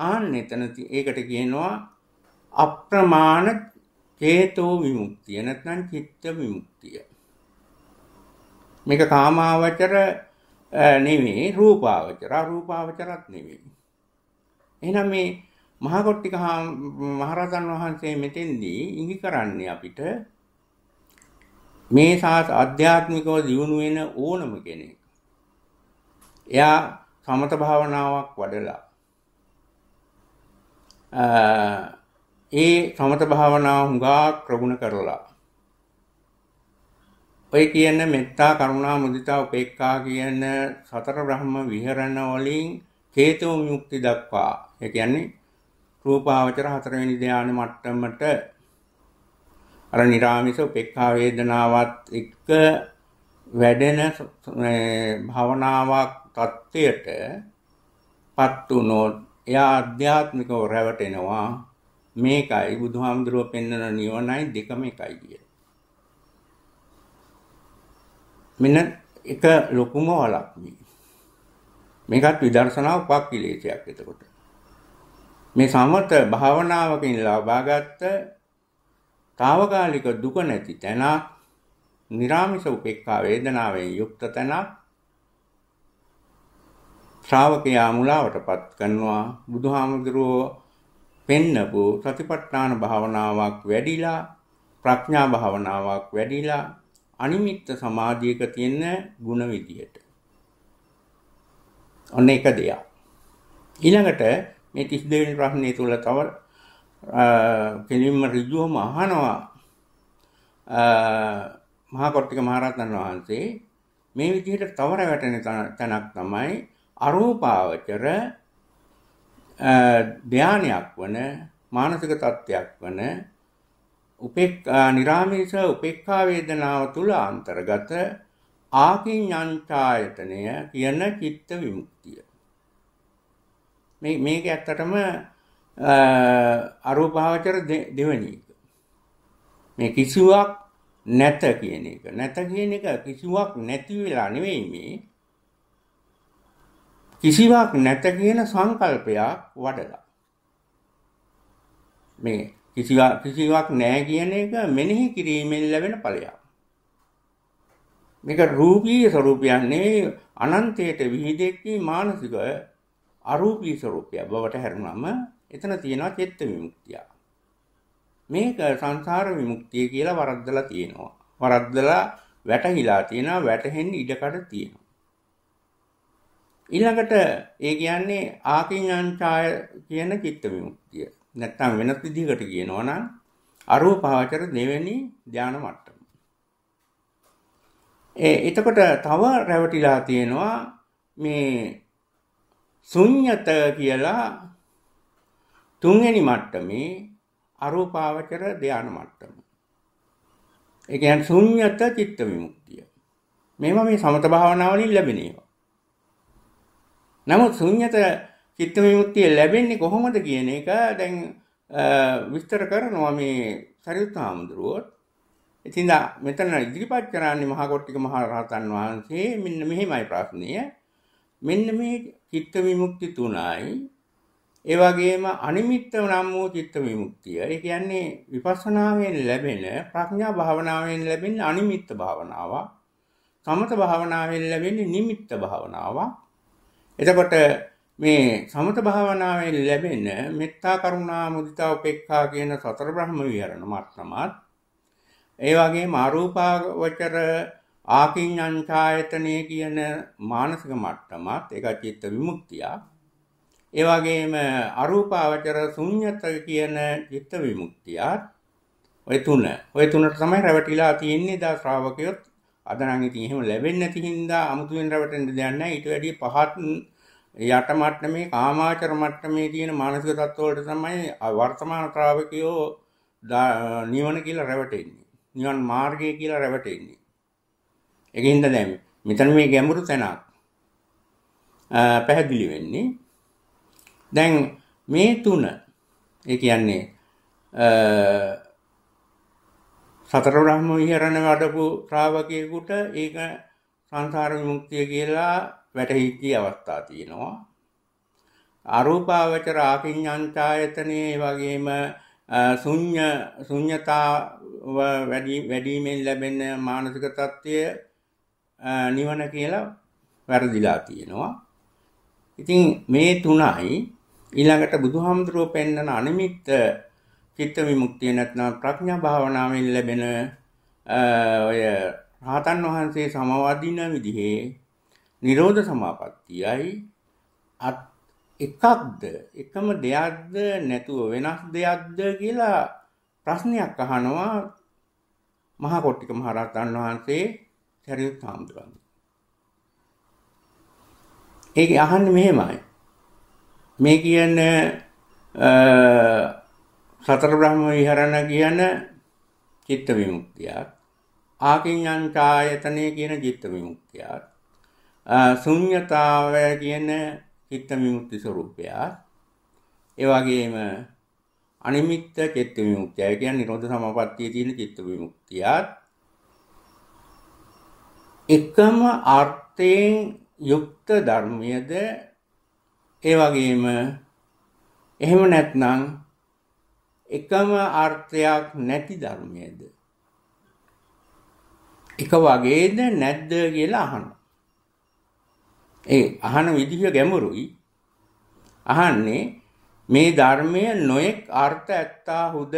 ආන්න එතන ඒකට කියනවා අප්‍රමාණ චේතෝ විමුක්තිය නැත්නම් චිත්ත විමුක්තිය. මේක කාමාවචර නෙවෙයි රූපාවචර අරූපාවචරත් නෙවෙයි. එහෙනම් මේ මහකොට්ටික මහරහතන් වහන්සේ මෙතෙන්දී ඉඟි කරන්නේ අපිට මේ සාත් අධ්‍යාත්මිකව දියුණු වෙන ඕනම කෙනෙක්. එයා සමත භාවනාවක් වඩලා ඒ සමත භාවනාව හුඟා ප්‍රගුණ කරලා ඔය කියන මෙත්තා කරුණා මුදිතා උපේක්ඛා කියන සතර බ්‍රහ්ම විහරණ වලින් චේතෝ විමුක්ති දක්වා ඒ කියන්නේ රූපාවචර හතරවෙනි ධානය මට්ටමට අර නිරාමිස උපේක්ඛා වේදනාවත් එක්ක වැඩෙන භවනාවක් தත්වයට පත් වුණොත් එයා ආධ්‍යාත්මිකව රැවටෙනවා මේකයි බුදුහාමුදුරුව පෙන්වන නිවනයි දෙකම එකයි කිය. මෙන්න එක ලොකුම වලක් මේ. මේකත් විදර්ශනා උපක්ඛිලේශයක් එතකොට. මේ සමත භාවනාවකින් ලබාගත් తాවකාලික දුක නැති තැන, निराமிස උපේක්ඛා වේදනාවෙන් යුක්ත තැන ශ්‍රාවකයා මුලාවටපත් කරනවා බුදුහාමුදුරුවෝ පෙන්නපු සතිපට්ඨාන භාවනාවක් වැඩිලා ප්‍රඥා භාවනාවක් වැඩිලා අනිමිත්ත සමාධියක තියෙන ಗುಣ විදියට. ඔන්න එක දෙයක්. ඊළඟට මේ 32 වෙනි ප්‍රශ්නේ තුල තව කෙලින්ම ඍජුවම අහනවා මහා කොට්ටික මහරහතන් වහන්සේ මේ විදිහට තවර වැටෙන තැනක් තමයි අරූපාවචර ධානයක් වන මානසික තත්ත්වයක් වන උපේක්ඛා නිරාමේස උපේක්ඛා වේදනාව තුල අන්තර්ගත ආකින්ඥාන්චායතනය කියන චිත්ත විමුක්තිය මේ මේක ඇත්තටම අරූපාවචර දෙවෙනි එක මේ කිසිවක් නැත කියන එක නැත කියන එක කිසිවක් නැති වෙලා නෙවෙයි මේ කිසිවක් නැත කියන සංකල්පයක් වඩලා මේ කිසිවක් කිසිවක් නැහැ කියන එක මෙනෙහි කිරීමෙන් ලැබෙන ඵලයක්. මේක රූපී ස්වરૂපයක් නෙවෙයි අනන්තයට විහිදෙච්ච මානසික අරූපී ස්වરૂපයක් බවට හැරුණම එතන තියෙනවා චිත්ත විමුක්තිය. මේක සංසාර විමුක්තිය කියලා වරද්දලා තියෙනවා. වරද්දලා වැටහිලා තියෙනවා වැටහෙන්න ඉඩකඩ තියෙනවා. ඊළඟට ඒ කියන්නේ ආකින්ඥාන්චාය කියන චිත්ත විමුක්තිය. නැත්නම් වෙනත් විදිහකට කියනවා නම් අරූප භාවචර දෙවෙනි ධාන මට්ටම. ඒ එතකොට තව රැවටිලා තියෙනවා මේ ශුන්්‍යත කියලා තුන්වෙනි මට්ටමේ අරූපාවචර ධාන මට්ටම. ඒ කියන්නේ ශුන්්‍යත චිත්ත විමුක්තිය. මේවා මේ සමත භාවනාවලින් ලැබෙන ඒවා. නමුත් ශුන්්‍යත චිත්ත විමුක්තිය ලැබෙන්නේ කොහොමද කියන එක දැන් විස්තර කරනවා මේ සරියුත් හාමුදුරුවෝ. ඉතින් මෙතන ඉදිරිපත් කරන්නේ මහා කොට්ටික මහ රහතන් වහන්සේ මෙන්න මෙහිමයි ප්‍රශ්නය. මෙන්න මේ චිත්ත විමුක්ති තුනයි ඒ වගේම අනිමිත්ත නම් වූ චිත්ත විමුක්තිය. ඒ කියන්නේ විපස්සනාවෙන් ලැබෙන ප්‍රඥා භාවනාවෙන් ලැබෙන අනිමිත්ත භාවනාව. සමත භාවනාවෙන් ලැබෙන නිමිත්ත භාවනාව. එතකොට මේ සමත භාවනාවෙන් ලැබෙන මෙත්තා කරුණා මුදිතා උපේක්ඛා කියන සතර බ්‍රහ්ම විහරණ මට්ටමත් ඒ වගේම අරූපාවචර ආකින්ඤංචායතනෙ කියන මානසික මට්ටමත් ඒක චිත්ත විමුක්තිය. ඒ වගේම අරූපාවචර ශුන්්‍යත කියන චිත්ත විමුක්තියත් ඔය තුන. ඔය තුනට තමයි රැවටිලා තියෙන්නේ දා ශ්‍රාවකයොත් අද නම් ඉතින් එහෙම ලැබෙන්නේ නැති හින්දා අමුතුවෙන් රැවටෙන්න දෙයක් නැහැ. ඊට වැඩිය පහත් යට මට්ටමේ කාමාචර මට්ටමේ තියෙන මානසික තත්ත්වවලට තමයි වර්තමාන ශ්‍රාවකයෝ නිවන කියලා රැවටෙන්නේ. නිවන් මාර්ගය කියලා රැවටෙන්නේ. ඒකින්ද දැන් මෙතන මේ ගැඹුරු තැනක් පැහැදිලි වෙන්නේ. දැන් මේ තුන ඒ කියන්නේ සතර බ්‍රහ්ම විහරණ වඩපු ශ්‍රාවකයෙකුට ඒක සංසාර විමුක්තිය කියලා වැටහිච්චි අවස්ථා තියෙනවා. අරූපාවචර ආකින්ඥාන්චායතනයේ වගේම ශුන්‍ය ශුන්‍යතාව වැඩි වැඩිමෙන් ලැබෙන මානසික தত্ত্বය නිවන කියලා වැරදිලා තියෙනවා. ඉතින් මේ තුනයි ඊළඟට බුදුහාමුදුරුව පෙන්වන අනිමිත්ත චිත්ත විමුක්තිය නැත්නම් ප්‍රඥා භාවනාවෙන් ලැබෙන ඔය රහතන් වහන්සේ සමවදින විදිහේ නිරෝධ සමාපත්තියයි අත් එකක්ද එකම දෙයක්ද නැතුව වෙනස් දෙයක්ද කියලා ප්‍රශ්නයක් අහනවා මහා කොට්ටික මහරහතන් වහන්සේ සරියුත් හාමුදුරන්. ඒක අහන්නේ මෙහෙමයි. මේ කියන සතර බ්‍රහ්ම විහරණ කියන චිත්ත විමුක්තියත් ආකින්ඥං ඡායතනෙ කියන චිත්ත විමුක්තියත් ශුන්්‍යතාවය කියන චිත්ත විමුක්ති ස්වરૂපය. ඒ වගේම අනිමිත්ත චිත්ත විමුක්තිය. ඒ කියන්නේ නිරෝධ සමාපත්තියේ තියෙන චිත්ත විමුක්තියත් එකම අර්ථයෙන් යුක්ත ධර්මයේද ඒ වගේම එහෙම නැත්නම් එකම අර්ථයක් නැති ධර්මයේද එක වගේද නැද්ද කියලා අහනවා ඒ අහන විදිහ ගැඹුරුයි. අහන්නේ මේ ධර්මය නොඑක් අර්ථ ඇත්තා හුද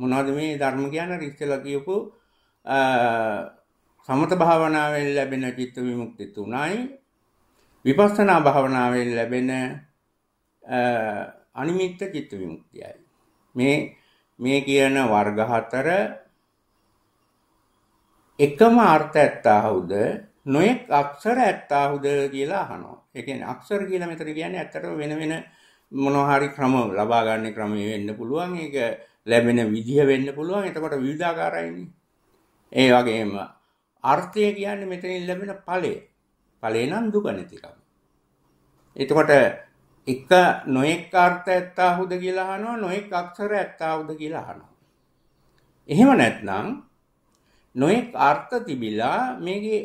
මොනවද මේ ධර්ම කියන්නේ ඉස්සෙල්ලා කියපු සමත භාවනාවෙන් ලැබෙන චිත්ත විමුක්ති තුනයි විපස්සනා භාවනාවෙන් ලැබෙන අනිමිත්ත චිත්ත විමුක්තියයි මේ මේ කියන වර්ග හතර එකම අර්ථ ඇත්තාහුද නොයෙක් අක්ෂර ඇත්තාහුද කියලා අහනවා. ඒ කියන්නේ අක්ෂර කියලා මෙතන කියන්නේ ඇත්තටම වෙන වෙන මොනවාරි ක්‍රම ලබා ගන්න ක්‍රමය වෙන්න පුළුවන්. ඒක ලැබෙන විදිහ වෙන්න පුළුවන්. එතකොට විවිධාකාරයිනේ. ඒ වගේම අර්ථය කියන්නේ මෙතනින් ලැබෙන ඵලය. ඵලේ නම් දුක නැති කම. එතකොට එක නොයෙක් අර්ථ ඇත්තාහුද කියලා අහනවා. නොයෙක් අක්ෂර ඇත්තාහුද කියලා අහනවා. එහෙම නැත්නම් නොයෙක් අර්ථ තිබිලා මේකේ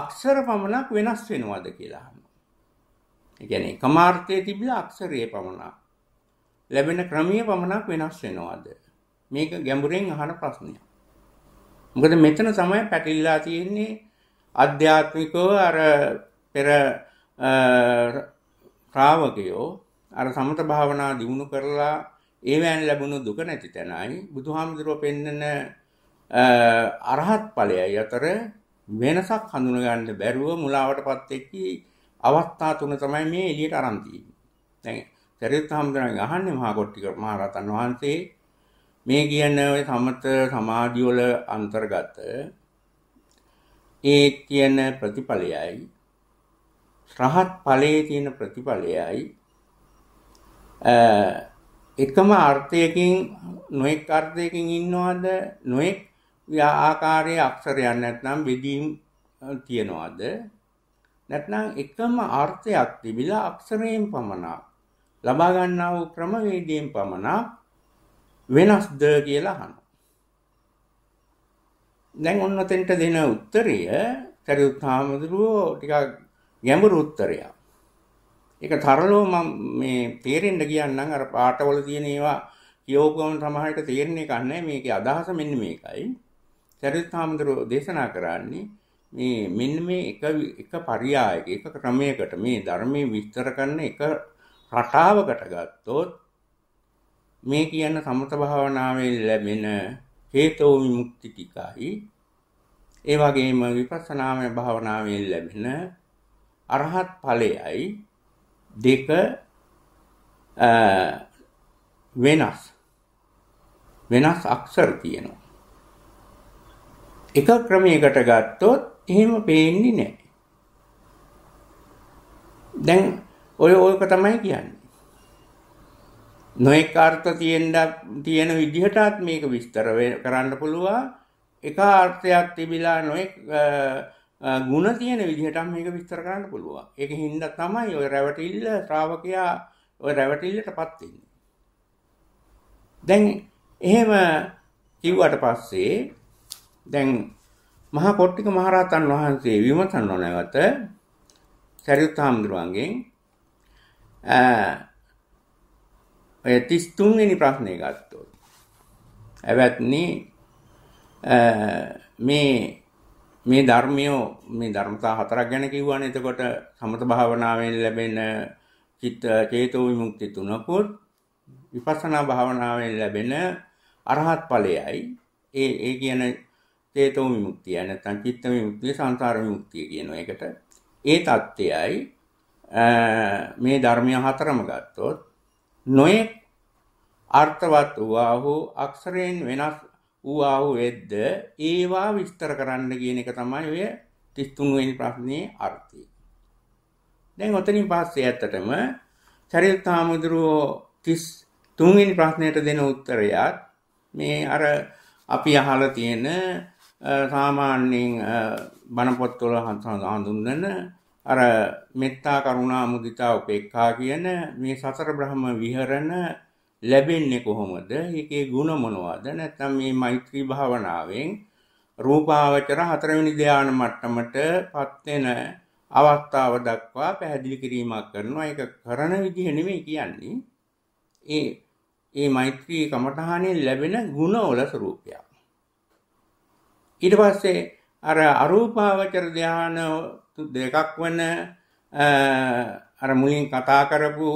අක්ෂර පමණක් වෙනස් වෙනවද කියලා අහනවා. ඒ කියන්නේ එකම අර්ථයේ තිබිලා අක්ෂරයේ පමණක් ලැබෙන ක්‍රමීය පමණක් වෙනස් වෙනවද? මේක ගැඹුරෙන් අහන ප්‍රශ්නයක්. මොකද මෙතන තමයි පැටලිලා තියෙන්නේ අධ්‍යාත්මිකව අර පෙර ශ්‍රාවකයෝ අර සමත භාවනා දිනු කරලා ඒවෑන් ලැබුණු දුක නැති තැනයි බුදුහාමුදුරුව පෙන්නන අරහත් ඵලයයි අතර වෙනසක් හඳුනගන්න බැරුව මුලාවටපත් වෙච්ච අවස්ථා තුන තමයි මේ එළියට aran තියෙන්නේ. දැන් සරියුත් හාමුදුරන් අහන්නේ මහා කොට්ටික මහ රහතන් වහන්සේ මේ කියන ඔය සමත සමාධිය වල අන්තර්ගත ඒ කියන ප්‍රතිඵලයයි රහත් ඵලයේ තියෙන ප්‍රතිඵලයයි එකම අර්ථයකින් නොඑක් අර්ථයකින් ඉන්නවද නොඑක් ආකාරයේ අක්ෂරයන් නැත්නම් බෙදීම් තියනවාද නැත්නම් එකම අර්ථයක් තිබිලා අක්ෂරයෙන් පමණක් ලබා ගන්නා වූ ක්‍රමවේදයෙන් පමණක් වෙනස්ද කියලා අහනවා. දැන් ඔන්න තෙන්ට දෙන උත්තරය සරියුත් හාමුදුරුවෝ ටිකක් ගැඹුරු උත්තරයක්. ඒක තරලව මම මේ තේරෙන්න කියන්නම් අර පාටවල තියෙන ඒවා කියෝපගම සමහරට තේරෙන්නේ නැහැ මේකේ අදහස මෙන්න මේකයි. සරියුත් හාමුදුරුවෝ දේශනා කරන්නේ මේ මෙන්න මේ එක එක පරියායක එක ක්‍රමයකට මේ ධර්මයේ විස්තර කරන එක රටාවකට ගත්තොත් මේ කියන සමත භාවනාවේ ලැබෙන හේතෝ විමුක්ති tikai ඒ වගේම විපස්සනාමය භාවනාවේ ලැබෙන අරහත් ඵලයයි දෙක වෙනස් වෙනස් අක්ෂර තියෙනවා එක ක්‍රමයකට ගත්තොත් එහෙම පේන්නේ නැහැ. දැන් ඔය ඔයක තමයි කියන්නේ. නොඑක අර්ථ තියෙන තියෙන විදිහටත් මේක විස්තර කරන්න පුළුවන්. එක අර්ථයක් තිබිලා නොඑක ಗುಣ තියෙන විදිහට මේක විස්තර කරන්න පුළුවන්. ඒකෙන් හින්දා තමයි ඔය රැවටිල්ල ශ්‍රාවකයා ඔය රැවටිල්ලටපත් වෙන්නේ. දැන් එහෙම කිව්වට පස්සේ දැන් මහා කොට්ටික මහරහතන් වහන්සේ විමසන්න නැවත සරියුත් හාමුදුරුවන්ගෙන් ඔය 33 වෙනි ප්‍රශ්නේ ගත්තොත් එවත්නි මේ මේ ධර්මය මේ ධර්මතා හතරක් ගැන කිව්වනේ එතකොට සමත භාවනාවෙන් ලැබෙන චිත්ත චේතෝ විමුක්ති තුනකුත් විපස්සනා භාවනාවෙන් ලැබෙන අරහත් ඵලයයි ඒ ඒ කියන චේතෝ විමුක්තිය නැත්නම් චිත්ත විමුක්තිය සංසාර විමුක්තිය කියන එකට ඒ தත්ත්වයයි මේ ධර්මය හතරම ගත්තොත් නොයෙක් අර්ථවත් වූ අක්ෂරයෙන් වෙනස් වූ වෙද්ද ඒවා විස්තර කරන්න කියන එක තමයි ඔය 33 වෙනි ප්‍රශ්නේ අර්ථය. දැන් ඔතනින් පස්සේ ඇත්තටම චරිත හාමුදුරුවෝ 33 වෙනි ප්‍රශ්නයට දෙන උත්තරයත් මේ අර අපි අහලා තියෙන සාමාන්‍යයෙන් බණපොත්වල හඳුන්වන අර මෙත්තා කරුණා මුදිතා උපේක්ඛා කියන මේ සතර බ්‍රහ්ම විහරණ ලැබෙන්නේ කොහොමද? ඒකේ ಗುಣ මොනවද? නැත්නම් මේ මෛත්‍රී භාවනාවෙන් රූපාවචර හතරවෙනි ධානය මට්ටමටපත් වෙන අවස්ථාව දක්වා පැහැදිලි කිරීමක් කරනවා. ඒක කරන විදිහ නෙමෙයි කියන්නේ. ඒ ඒ මෛත්‍රී කමඨහණේ ලැබෙන ಗುಣවල ස්වરૂපයක්. ඊට පස්සේ අර අරූපාවචර ධ්‍යාන දෙකක් වන අර මුලින් කතා කරපු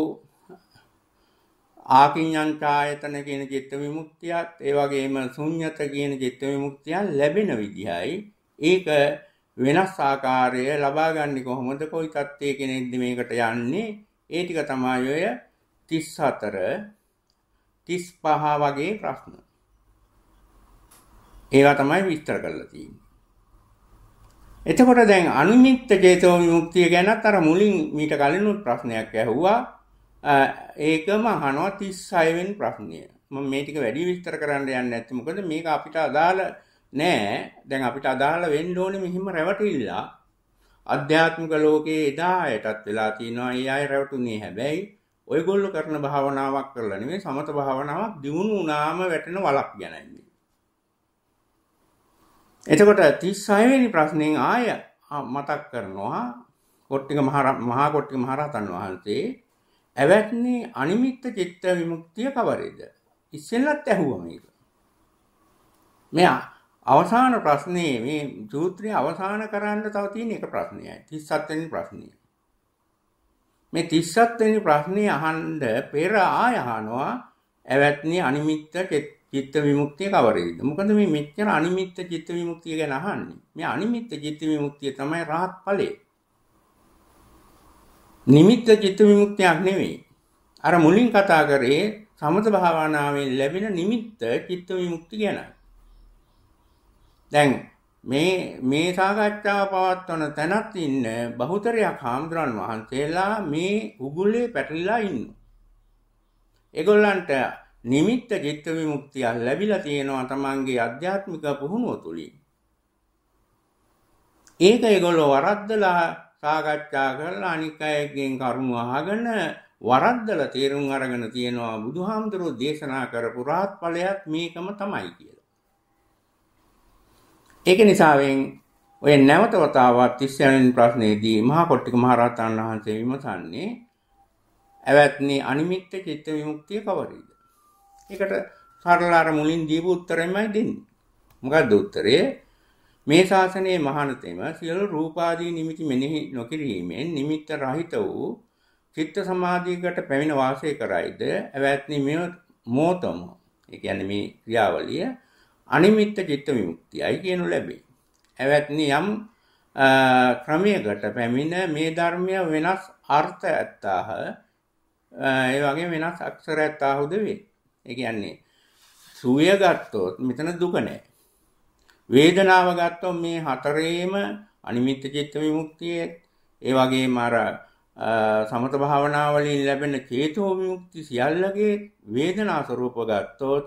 ආකින්ඥං ඡායතන කියන චිත්ත විමුක්තියත් ඒ වගේම ශුන්්‍යත කියන චිත්ත විමුක්තියන් ලැබෙන විදිහයි ඒක වෙනස් ආකාරය ලබා ගන්න කොහොමද කොයි தත්ත්වයේ කෙනෙක්ද මේකට යන්නේ ඒ ටික තමයි ඔය 34 35 වගේ ප්‍රශ්න ඒවා තමයි විස්තර කරලා තියෙන්නේ. එතකොට දැන් අනුමිත්ත චේතෝ විමුක්තිය ගැනත් අර මුලින් මීට කලිනුත් ප්‍රශ්නයක් ඇහුවා. ඒකම අහනවා 36 වෙනි ප්‍රශ්නය. මම මේ ටික වැඩි විස්තර කරන්න යන්නේ නැති මොකද මේක අපිට අදාළ නෑ. දැන් අපිට අදාළ වෙන්න ඕනේ මෙහිම රැවටිලා. අධ්‍යාත්මික ලෝකයේ එදා අයටත් වෙලා තියෙනවා. ඒ අය රැවටුනේ හැබැයි ඔයගොල්ලෝ කරන භාවනාවක් කරලා නෙමෙයි සමත භාවනාවක් දිනුනු උනාම වැටෙන වලක් ගැනයි. එතකොට තිස් සයවෙනි ප්‍රශ්නයෙන් ආය මතක් කරනවා කොට්ටික මහාකොට්ටි මහරහතන් වහන්සේ ඇවැත්නේ අනිමිත්ත චිත්ත විමුක්තිය කවරේද ඉස්සෙල්ලත් ඇහුවම ඒක මෙයා අවසාන ප්‍රශ්නේ මේ සූත්‍රය අවසාන කරන්න තව තියෙන එක ප්‍රශ්නයයි 37 වෙනි ප්‍රශ්නය මේ 37 වෙනි ප්‍රශ්නේ අහන්න පෙර ආය අහනවා ඇවැත්නේ අනිමිත්ත චිත්ත චිත්ත විමුක්තිය කවරේද? මොකද මේ මෙච්චර අනිමිත්ත චිත්ත විමුක්තිය ගැන අහන්නේ. මේ අනිමිත්ත චිත්ත විමුක්තිය තමයි රහත් ඵලය. නිමිත්ත චිත්ත විමුක්තියක් නෙවෙයි. අර මුලින් කතා කරේ සමත භාවනාවෙන් ලැබෙන නිමිත්ත චිත්ත විමුක්ති ගැනයි. දැන් මේ මේ සාකච්ඡාව පවත්වන තැනත් ඉන්න බහුතරයක් හාමුදුරන් වහන්සේලා මේ උගුලේ පැටලිලා ඉන්නවා. ඒගොල්ලන්ට නිමිත්ත චිත්ත විමුක්තිය ලැබිලා තියෙනවා තමන්ගේ අධ්‍යාත්මික පුහුණුව තුළින්. ඒක ඒගොල්ලෝ වරද්දලා සාකච්ඡා කරලා අනික් අයගෙන් කරුණු අහගෙන වරද්දලා තේරුම් අරගෙන තියෙනවා බුදුහාමුදුරුවෝ දේශනා කරපු රාහත් ඵලයක් මේකම තමයි කියලා. ඒක නිසාවෙන් ඔය නැවත වතාවක් 30 වෙනි ප්‍රශ්නයේදී මහා කොට්ටික මහරහතන් වහන්සේ විමසන්නේ ඇවැත්නි අනිමිත්ත චිත්ත විමුක්තිය කවරේද? ඒකට සරල අර මුලින් දීපු උත්තරෙමයි දෙන්නේ. මොකද්ද උත්තරේ? මේ ශාසනයේ මහානතෙම සියලු රූපාදී නිමිති මෙනෙහි නොකිරීමෙන් නිමිත්ත රහිත වූ චිත්ත සමාධියකට පැමිණ වාසය කරයිද ඇවැත්නි මේ මෝතම. ඒ කියන්නේ මේ ක්‍රියාවලිය අනිමිත්ත චිත්ත විමුක්තියයි කියනු ලැබේ. ඇවැත්නි යම් ක්‍රමයකට පැමිණ මේ ධර්මය වෙනස් අර්ථ ඇත්තාහ ඒ වගේ වෙනස් අක්ෂර ඇත්තාහුද වේ. ඒ කියන්නේ සුවය ගත්තොත් මෙතන දුක නැහැ. වේදනාව ගත්තොත් මේ හතරේම අනිමිත්ත චිත්ත විමුක්තිය ඒ වගේම අර සමත භාවනා වලින් ලැබෙන චේතෝ විමුක්ති සියල්ලගේ වේදනා ස්වરૂප ගත්තොත්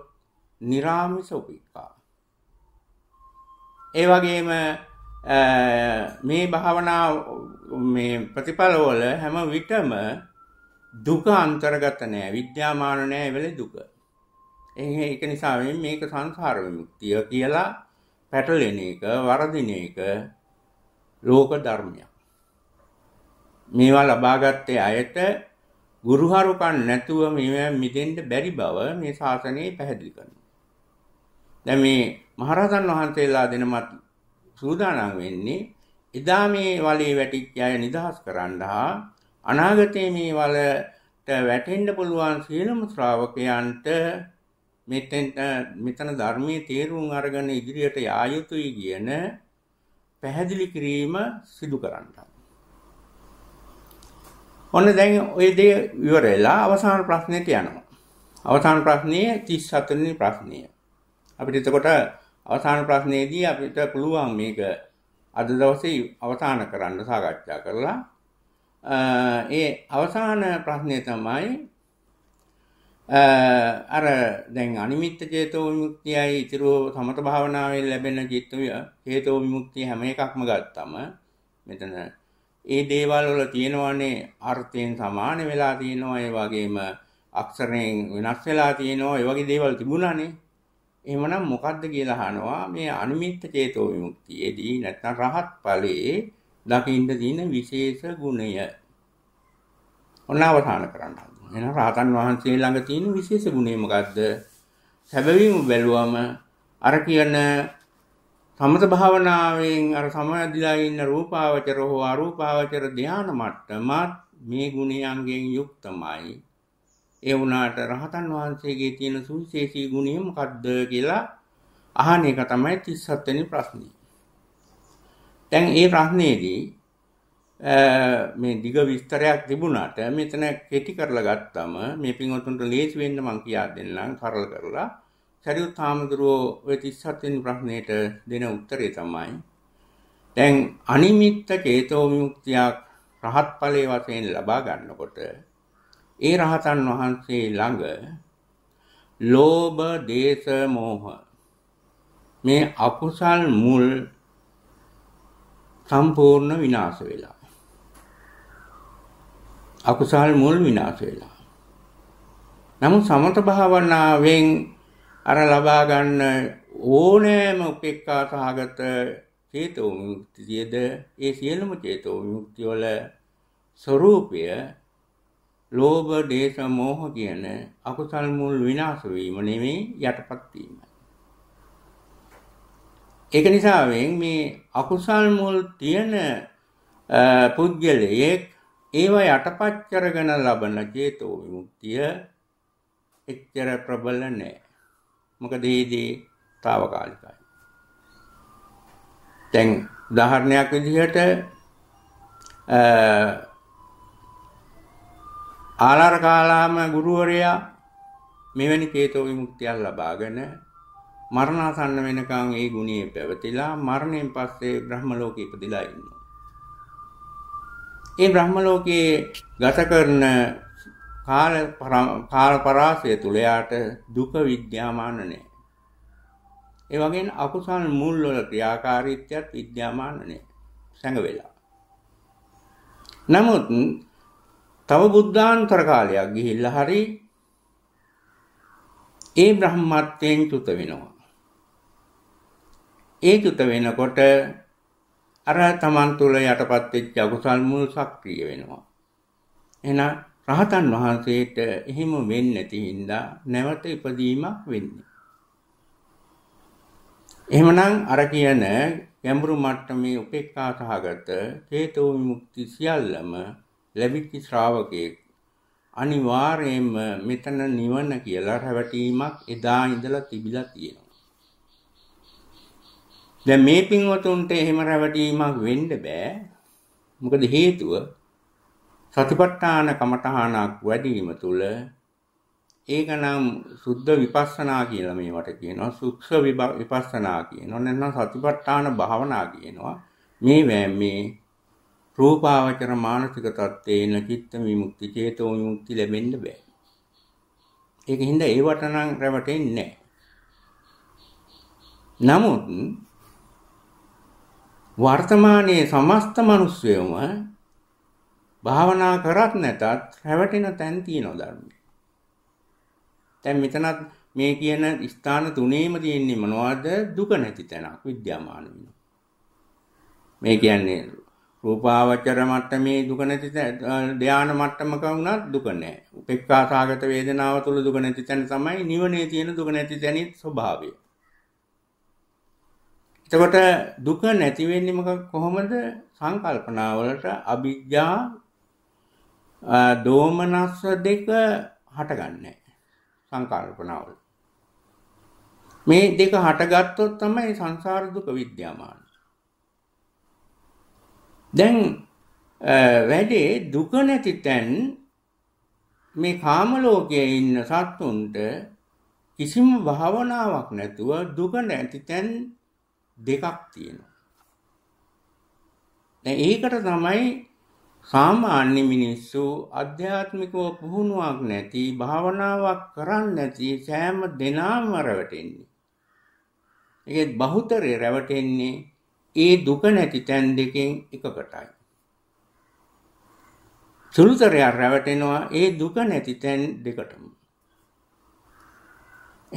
निराமிස උපේක්ඛා. ඒ වගේම මේ භාවනා මේ ප්‍රතිඵල වල හැම විටම දුක අන්තර්ගත නැහැ විද්‍යාමාන නැහැ වෙලේ දුක. ඒක නිසා මේක සංසාර විමුක්තිය කියලා පැටලෙන එක වරදින එක ලෝක ධර්මයක්. මේවා ලබාගත්තේ අයට ගුරුහරුකම් නැතුව මේවා මිදෙන්න බැරි බව මේ ශාසනය පැහැදිලි කරනවා. දැන් මේ මහරහතන් වහන්සේලා දෙනමත් සූදානම් වෙන්නේ එදා මේ වලේ වැටිච්ච අය නිදහස් කරන්න හා අනාගතයේ මේ වලට වැටෙන්න පුළුවන් සියලුම ශ්‍රාවකයන්ට මෙතෙන් මෙතන ධර්මයේ තේරුම් අරගෙන ඉදිරියට යා යුතුයි කියන පැහැදිලි කිරීම සිදු කරන්න. ඔන්න දැන් ওই දේ ඉවරලා අවසාන ප්‍රශ්නෙට යනවා. අවසාන ප්‍රශ්නේ 34 වෙනි ප්‍රශ්නය. අපිට එතකොට අවසාන ප්‍රශ්නේදී අපිට පුළුවන් මේක අද දවසේ අවසන් කරන්න සාකච්ඡා කරලා ඒ අවසාන ප්‍රශ්නේ තමයි අර දැන් අනිමිත්ත චේතෝ විමුක්තියයි ඉතිරෝ සමත භාවනාවෙන් ලැබෙන චිත්තය චේතෝ විමුක්තිය හැම එකක්ම ගත්තම මෙතන ඒ දේවල් වල තියෙනවානේ අර්ථයෙන් සමාන වෙලා තියෙනවා ඒ වගේම අක්ෂරයෙන් වෙනස් වෙලා තියෙනවා ඒ වගේ දේවල් තිබුණානේ එහෙමනම් මොකද්ද කියලා අහනවා මේ අනිමිත්ත චේතෝ විමුක්තියේදී නැත්නම් රහත් ඵලයේ දකින්න තියෙන විශේෂ ගුණය ඔන්න අවසන් කරන්න එන රහතන් වහන්සේ ළඟ තියෙන විශේෂ ගුණය මොකද්ද? සැබවින්ම බැලුවම අර කියන සමත භාවනාවෙන් අර සමාධිලා ඉන්න රූපාවචර හෝ අරූපාවචර ධාන මට්ටමත් මේ ගුණයන්ගෙන් යුක්තමයි. ඒ වුණාට රහතන් වහන්සේගේ තියෙන සුවිශේෂී ගුණය මොකද්ද කියලා අහන එක තමයි 37 වෙනි ප්‍රශ්නේ. දැන් මේ ප්‍රශ්නේදී මේ දිග විස්තරයක් තිබුණාට මෙතන කෙටි කරලා ගත්තම මේ පින්වතුන්ට ලේසි වෙන්න මම කියා දෙන්නම් කරල කරලා සරියුත් හාමුදුරුවෝ ඔය 37 වෙනි ප්‍රශ්නෙට දෙන උත්තරේ තමයි දැන් අනිමිත්ත චේතෝ විමුක්තියක් රහත් ඵලයේ වශයෙන් ලබා ගන්නකොට ඒ රහතන් වහන්සේ ළඟ ලෝභ දේශ මෝහ මේ අකුසල් මුල් සම්පූර්ණ විනාශ වෙලා අකුසල් මුල් විනාශ වෙලා. නමුත් සමත භාවනාවෙන් අර ලබා ගන්න ඕනෑම උපේක්ඛා සහගත චේතෝ විමුක්තියද ඒ සියලුම චේතෝ විමුක්තිය වල ස්වરૂපය ලෝභ දේශ මොහ කියන අකුසල් මුල් විනාශ වීම නෙමෙයි යටපත් වීම. ඒක නිසාවෙන් මේ අකුසල් මුල් තියෙන පුද්ගලයෙක් ඒව යටපත් කරගෙන ලබන චේතෝ විමුක්තිය එච්චර ප්‍රබල නෑ. මොකද ඒ දේ తాවකාලිකයි. දැන් උදාහරණයක් විදිහට ආලාර කාලාම ගුරුවරයා මෙවැනි චේතෝ විමුක්තියක් ලබාගෙන මරණාසන්න වෙනකන් ඒ ගුණයේ පැවතිලා මරණයෙන් පස්සේ බ්‍රහ්ම ලෝකෙ ඉපදිලා ඉන්නවා. ඒ බ්‍රහ්ම ලෝකයේ ගත කරන කාල කාල පරාසය තුල යාට දුක විද්‍යාමාන නැහැ. ඒ වගේම අකුසල් මුල් වල ක්‍රියාකාරීත්වයත් විද්‍යාමාන නැහැ. සැඟ වෙලා. නමුත් තව බුද්ධාන්තර කාලයක් ගිහිල්ලා හරි ඒ බ්‍රහ්මත්වයෙන් චුත වෙනවා. ඒ චුත වෙනකොට අර තමන් තුළ යටපත් වෙච්ච අකුසල් මුල් සක්‍රිය වෙනවා. එහෙනම් රහතන් වහන්සේට එහෙම වෙන්නේ නැති හින්දා නැවත ඉපදීමක් වෙන්නේ. එහෙමනම් අර කියන ගැඹුරු මට්ටමේ උපේක්ඛා සහගත හේතෝ විමුක්ති සියල්ලම ලැබිච්ච ශ්‍රාවකයෙක් අනිවාර්යයෙන්ම මෙතන නිවන කියලා රැවටීමක් එදා ඉඳලා තිබිලා තියෙනවා. දැන් මේ පින්වතුන්ට එහෙම රැවටීමක් වෙන්න බෑ. මොකද හේතුව සතිපට්ඨාන කමඨහනක් වැඩිම තුල ඒකනම් සුද්ධ විපස්සනා කියලා මේවට කියනවා. සුක්ෂ විපස්සනා කියනවා. නැත්නම් සතිපට්ඨාන භාවනා කියනවා. මේ මේ රූපාවචර මානසික තත්ත්වේන චිත්ත විමුක්ති චේතෝ විමුක්ති ලැබෙන්න බෑ. ඒකින්ද ඒවට නම් රැවටෙන්නේ නැහැ. නමුත් වර්තමානයේ සමස්ත මිනිස්සයම භාවනා කරත් නැතත් රැවටෙන තැන් තියෙනවා ධර්මයේ. දැන් මෙතනත් මේ කියන ස්ථාන තුනේම තියෙන්නේ මොනවද? දුක නැති තැනක් විද්‍යාමාන වෙනවා. මේ කියන්නේ රූපාවචර මට්ටමේ දුක නැති ධාන මට්ටමක වුණත් දුක නැහැ. උපේක්ඛාසගත වේදනාව තුළ දුක නැති තැන තමයි නිවනේ තියෙන දුක නැති තැනි ස්වභාවය. එතකොට දුක නැති වෙන්නේ මොකක් කොහොමද සංකල්පනාවලට අභිඥා දෝමනස්ස දෙක හටගන්නේ සංකල්පනාවල මේ දෙක හටගත්තොත් තමයි සංසාර දුක විද්‍යාමාන දැන් වැඩේ දුක නැති තැන් මේ කාම ලෝකයේ ඉන්න සත්තුන්ට කිසිම භාවනාවක් නැතුව දුක නැති තැන් දෙකක් තියෙනවා. දැන් ඒකට තමයි සාමාන්‍ය මිනිස්සු අධ්‍යාත්මිකව පුහුණුවක් නැති භාවනාවක් කරන්නේ නැති සෑම දෙනාම රැවටෙන්නේ. ඒකෙත් බහුතරේ රැවටෙන්නේ ඒ දුක නැති තැන් දෙකෙන් එකකටයි. සුළුතරයා රැවටෙනවා ඒ දුක නැති තැන් දෙකටම.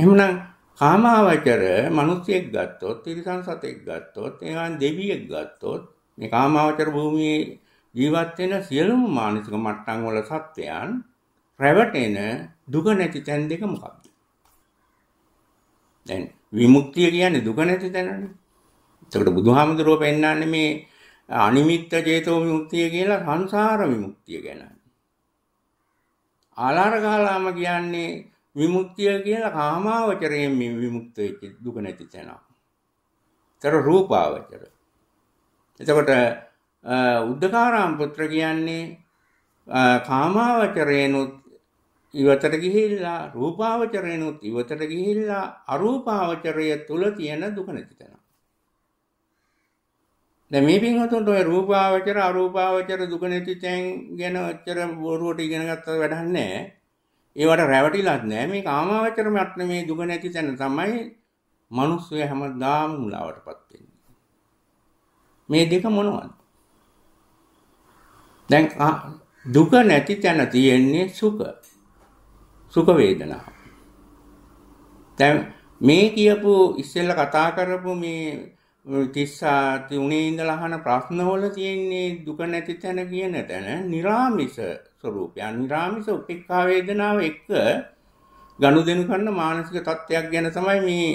එහෙනම් කාමාවචර මිනිස්සෙක් ගත්තොත්, තිරිසන් සතෙක් ගත්තොත්, එවන් දෙවියෙක් ගත්තොත් මේ කාමාවචර භූමියේ ජීවත් වෙන සියලුම මානසික මට්ටම් වල සත්වයන් රැවටෙන දුක නැති තැන් දෙක මොකක්ද? දැන් විමුක්තිය කියන්නේ දුක නැති තැනනේ. එතකොට බුදුහාමුදුරුවෝ පෙන්නන්නේ මේ අනිමිත්ත චේතෝ විමුක්තිය කියලා සංසාර විමුක්තිය ගැන. ආලාර ගාලාම කියන්නේ විමුක්තිය කියලා කාමාවචරයෙන් මේ විමුක්ත වෙච්ච දුක නැති තැනක්. තර රූපාවචර. එතකොට උද්දකාරාම පුත්‍ර කියන්නේ කාමාවචරේනුත් ඉවතට ගිහිල්ලා රූපාවචරේනුත් ඉවතට ගිහිල්ලා අරූපාවචරය තුල තියෙන දුක නැති තැන. දැන් මේ පින්වතුන්ට ඔය රූපාවචර අරූපාවචර දුක නැති තැන් ගැන ඔච්චර බොරුවට ඉගෙන ගත්තට වැඩක් නැහැ. ඒවට රැවටිලත් නෑ මේ කාමාවචර මට්ටමේ දුක නැති තැන තමයි මිනිස්සු හැමදාම මුලාවටපත් වෙන්නේ. මේ දෙක මොනවද? දැන් දුක නැති තැන තියෙන්නේ සුඛ. සුඛ වේදනාව. දැන් මේ කියපු ඉස්සෙල්ලා කතා කරපු මේ තිස්සා උනේ ඉඳලා අහන ප්‍රශ්නවල තියෙන්නේ දුක නැති තැන කියන තැන निराமிස ස්වરૂපය. निराமிස උපේක්ඛා වේදනාව එක්ක ගනුදෙනු කරන මානසික තත්ත්වයක් ගැන තමයි මේ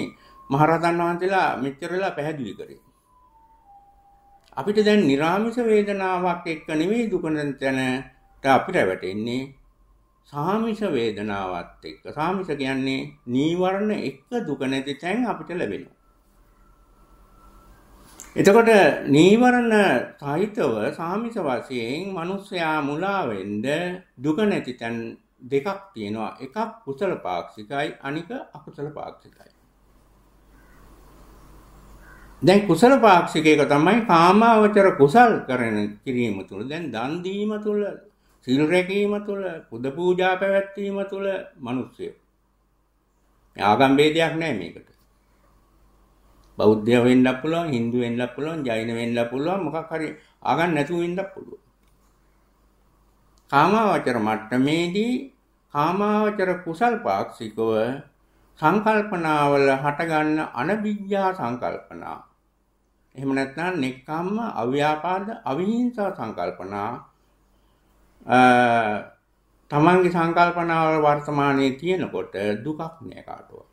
මහරහතන් වහන්සේලා මෙච්චර වෙලා පැහැදිලි කරේ. අපිට දැන් निराமிස වේදනාවක් එක්ක නෙමෙයි දුක තැනට අපිට වැටෙන්නේ සාමිෂ වේදනාවත් එක්ක. සාමිෂ කියන්නේ නීවරණ එක්ක දුක නැති තැන් අපිට ලැබෙනවා. එතකොට නීවරණ සහිතව සාමිස වශයෙන් මිනිස්සයා මුලා වෙන්න දුක නැති තැන් දෙකක් තියෙනවා. එකක් කුසල පාක්ෂිකයි අනික අකුසල පාක්ෂිකයි. දැන් කුසල පාක්ෂිකයක තමයි කාමාවචර කුසල් කරන කිරීම තුළ දැන් දන් දීම තුළ සිල් රැකීම තුළ පුද පූජා පැවැත්වීම තුළ මිනිස්සය. ආගම් ભેදයක් නැහැ මේකට. බෞද්ධය වෙන්න පුළුවන් Hindu වෙන්න පුළුවන් ජෛන වෙන්න පුළුවන් මොකක් හරි ආගම් නැතුව වෙන්න පුළුවන් කාමාවචර මට්ටමේදී කාමාවචර කුසල් පාක්ෂිකව සංකල්පනාවල හටගන්න අනවිද්‍යා සංකල්පනා එහෙම නැත්නම් නෙක්ඛම්ම අව්‍යාපාද අවිහිංසා සංකල්පනා තමන්ගේ සංකල්පනාවල වර්තමානයේ තියෙනකොට දුකක් නෑ කාටවත්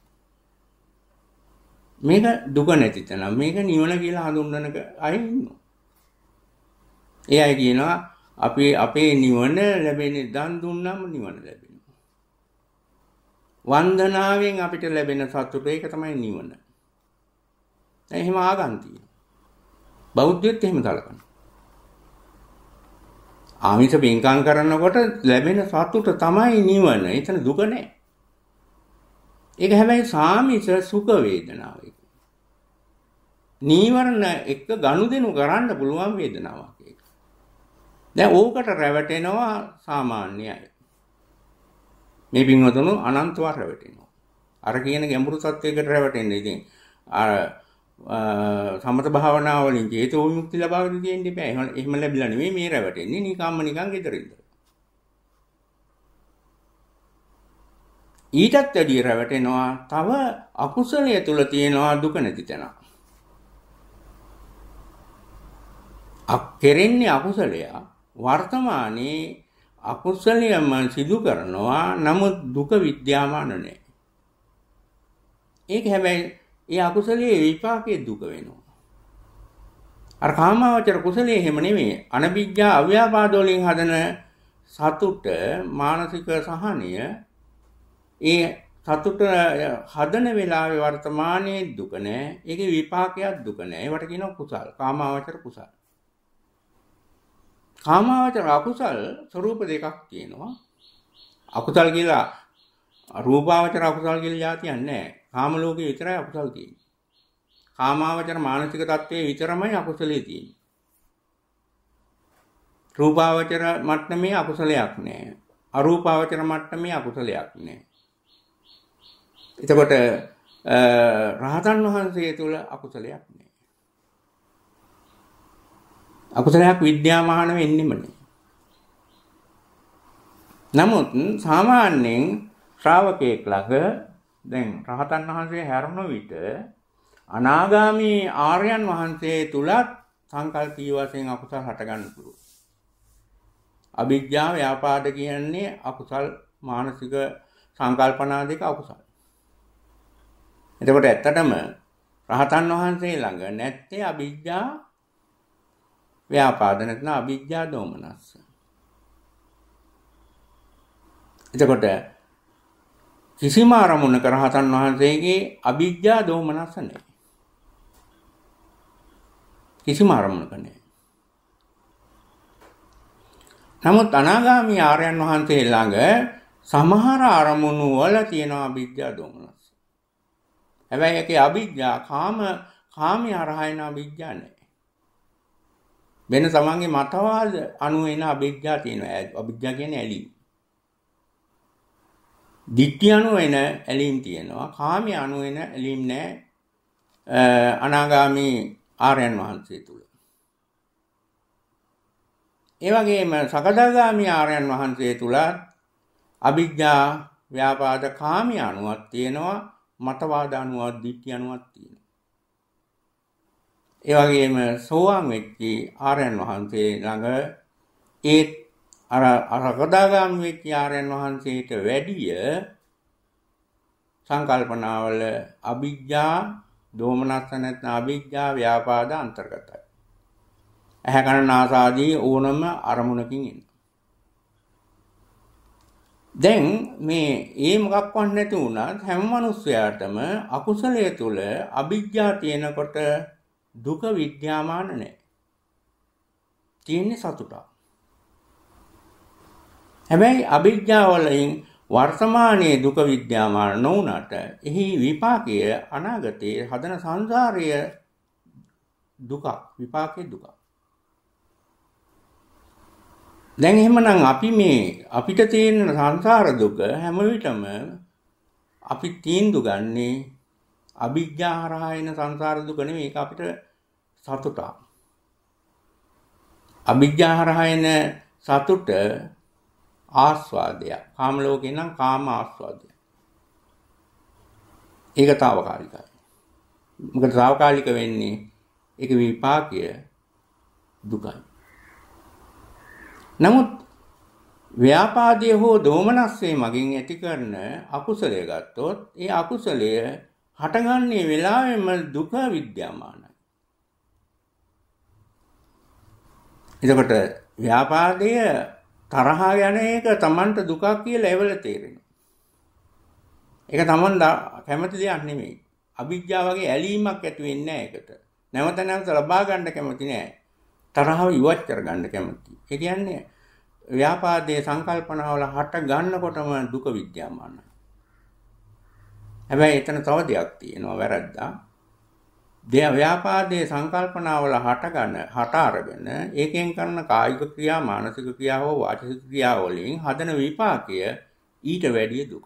මේක දුක නැති තැන මේක නිවන කියලා හඳුන්වනක අය ඉන්නවා. ඒ අය කියනවා අපි අපේ නිවන ලැබෙන්නේ දන් දුන්නම නිවන ලැබෙනවා. වන්දනාවෙන් අපිට ලැබෙන සතුට ඒක තමයි නිවන. දැන් එහෙම ආගම් තියෙනවා. බෞද්ධයත් එහෙම කලකනවා. ආමිෂ පින්කම් කරනකොට ලැබෙන සතුට තමයි නිවන. එතන දුක නැහැ. ඒක හැබැයි සාමිෂ සුඛ වේදනාව. නීවරණ එක්ක ගනුදෙනු කරන්න පුළුවන් වේදනාවක් ඒක. දැන් ඕකට රැවටෙනවා සාමාන්‍ය අය. මේ පින්වතුණු අනන්තව රැවටෙනවා. අර කියන ගැඹුරු සත්‍යයකට රැවටෙන්න ඉතින් අර සමත භාවනාව වලින් චේතෝ විමුක්ති ලබා ගන්න තියෙන්න එපා. එහෙම එහෙම ලැබිලා නෙමෙයි මේ රැවටෙන්නේ. නිකම්ම නිකන් ගෙදරින්ද. ඊටත් වැඩිය රැවටෙනවා තව අකුසලය තුල තියෙනවා දුක නැති තැනක්. කෙරෙන්නේ අකුසලයක් වර්තමානයේ අකුසලයම සිදු කරනවා නමුත් දුක විද්‍යාමාන නැහැ. ඒක හැබැයි ඒ අකුසලයේ විපාකයේ දුක වෙනවා. අර කාමාවචර කුසලයේ හැම නෙමෙයි අනවිජ්ජා අව්‍යාපාද වලින් හදන සතුට මානසික සහනය ඒ සතුට හදන වෙලාවේ වර්තමානයේ දුක නැහැ. ඒකේ විපාකයක් දුක නැහැ. ඒවට කියනවා කුසල්. කාමාවචර කුසල්. කාමාවචර අකුසල් ස්වરૂප දෙකක් තියෙනවා. අකුසල් කියලා රූපාවචර අකුසල් කියලා જાතියක් නැහැ. කාම ලෝකේ විතරයි අකුසල් තියෙන්නේ. කාමාවචර මානසික தත්ත්වයේ විතරමයි අකුසලයේ තියෙන්නේ. රූපාවචර මට්ටමේ අකුසලයක් නැහැ. අරූපාවචර මට්ටමේ අකුසලයක් නැහැ. එතකොට රහතන් වහන්සේ තුල අකුසලයක් අකුසලයක් විද්‍යාමාන වෙන්නෙම නෑ. නමුත් සාමාන්‍යයෙන් ශ්‍රාවකයෙක් ළඟ දැන් රහතන් වහන්සේ හැරුණු විට අනාගාමී ආර්යයන් වහන්සේ තුලත් සංකල්පී වශයෙන් අකුසල් හටගන්න පුළුවන්. අවිද්‍යාව ව්‍යාපාද කියන්නේ අකුසල් මානසික සංකල්පනා දෙක අකුසල්. එතකොට ඇත්තටම රහතන් වහන්සේ ළඟ නැත්තේ අවිද්‍යා ව්‍යාපාද නැත්නම් අවිජ්ජා දෝමනස්ස. එතකොට කිසිම අරමුණක රහතන් වහන්සේගේ අවිජ්ජා දෝමනස්ස නැහැ. කිසිම අරමුණක නැහැ. නමුත් අනාගාමී ආර්යයන් වහන්සේ ළඟ සමහර අරමුණු වල තියෙන අවිජ්ජා දෝමනස්ස. හැබැයි ඒකේ අවිජ්ජා කාම කාමී අරහයන අවිජ්ජා නැහැ. වෙන තමන්ගේ මතවාද අනුව එන අභිඥා තියෙනවා. අභිඥා කියන්නේ ඇලීම. දිට්ඨිය අනුව එන ඇලීම් තියෙනවා. කාමයේ අනුව එන ඇලීම් නැහැ. අනාගාමී ආර්යයන් වහන්සේ තුල. ඒ වගේම සකදාගාමී ආර්යයන් වහන්සේ තුල අභිඥා ව්‍යාපාද කාමී අනුවක් තියෙනවා. මතවාද අනුවක් දිට්ඨිය අනුවක් තියෙනවා. ඒ වගේම සෝවාන් වෙච්චි ආර්යයන් වහන්සේ ළඟ ඒ අර අරකදාගාමි වෙච්ච ආර්යයන් වහන්සේට වැඩිය සංකල්පනාවල අභිජ්ජා දෝමනස්ස නැත්නම් අභිජ්ජා ව්‍යාපාද අන්තර්ගතයි. ඇහැ කන නාසාදී ඕනම අරමුණකින් එන. දැන් මේ ඒ මොකක්වත් නැති වුණත් හැම මිනිස්සයාටම අකුසලයේ තුල අභිජ්ජා තියෙනකොට දුක විද්‍යාමාන නෑ තියෙන්නේ සතුටා හැබැයි අභිද්‍යාවලයෙන් වර්තමානයේ දුක විද්‍යාමාන නොවුනට එහි විපාකය අනාගතයේ හදන සංසාරය දුකක් විපාකයේ දුකක් දැන් එහෙමනම් අපි මේ අපිට තියෙන සංසාර දුක හැම විටම අපි තීන්දුව ගන්නේ අභිඥාහරහායන සංසාර දුක නෙමෙයි ඒක අපිට සතුටක්. අභිජ්ජාහරහයන සතුට ආස්වාදයක්. කාම ලෝකේ නම් කාම ආස්වාදයක්. ඒක తాවකාලිකයි. මොකද తాවකාලික වෙන්නේ ඒක විපාකය දුකයි. නමුත් ව්‍යාපාදයේ හෝ දෝමනස්සේ මගින් ඇති කරන අකුසලය ගත්තොත් ඒ අකුසලය හටගන්නේ වෙලාවෙම දුක විද්‍යාමාන. එතකොට ව්‍යාපාදය තරහා යන එක Tamanට දුකක් කියලා එවල තේරෙනවා. ඒක Taman කැමති දෙයක් නෙමෙයි. අවිද්‍යාව වගේ ඇලීමක් ඇති වෙන්නේ නැහැ ඒකට. නැවත නැවත ලබා ගන්න කැමති නැහැ. තරහව ඉවත් කර ගන්න කැමති. ඒ කියන්නේ ව්‍යාපාදයේ සංකල්පනාවල හට ගන්නකොටම දුක විද්‍යාමානයි. හැබැයි එතන තව දෙයක් තියෙනවා වැරද්දා. ව්‍යාපාදයේ සංකල්පනාවල හටගන හට අරගෙන ඒකෙන් කරන කායික ක්‍රියා මානසික ක්‍රියා හෝ වාචික ක්‍රියා වලින් හදන විපාකය ඊට වැඩිය දුක.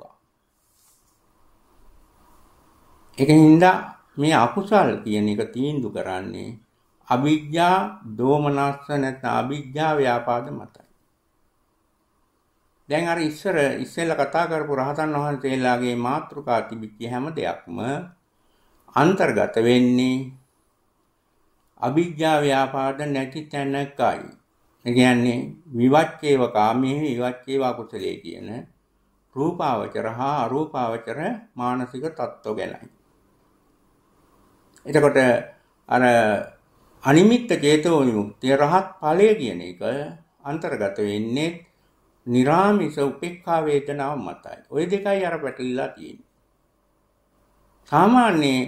ඒකෙන් හින්දා මේ අකුසල් කියන එක තීන්දු කරන්නේ අවිද්‍යා දෝමනස්ස නැත්නම් අවිද්‍යා ව්‍යාපාද මතයි. දැන් අර ඉස්සර ඉස්සෙල්ලා කතා කරපු රහතන් වහන්සේලාගේ මාතෘකා තිබිච්ච හැම දෙයක්ම අන්තර්ගත වෙන්නේ අභිජ්ජා ව්‍යාපාද නැති තැනකයි. ඒ කියන්නේ විවච්චේව කාමයේ විවච්චේව අකුසලයේ කියන රූපාවචර හා අරූපාවචර මානසික தত্ত্ব ගැනයි. එතකොට අර අනිමිත්ත චේතෝ විමුක්තිය රහත් ඵලය කියන එක අන්තර්ගත වෙන්නේ निराමිස උපේක්ඛා වේදනාව මතයි. ওই දෙකයි අර පැටලිලා තියෙන්නේ. සාමාන්‍යයෙන්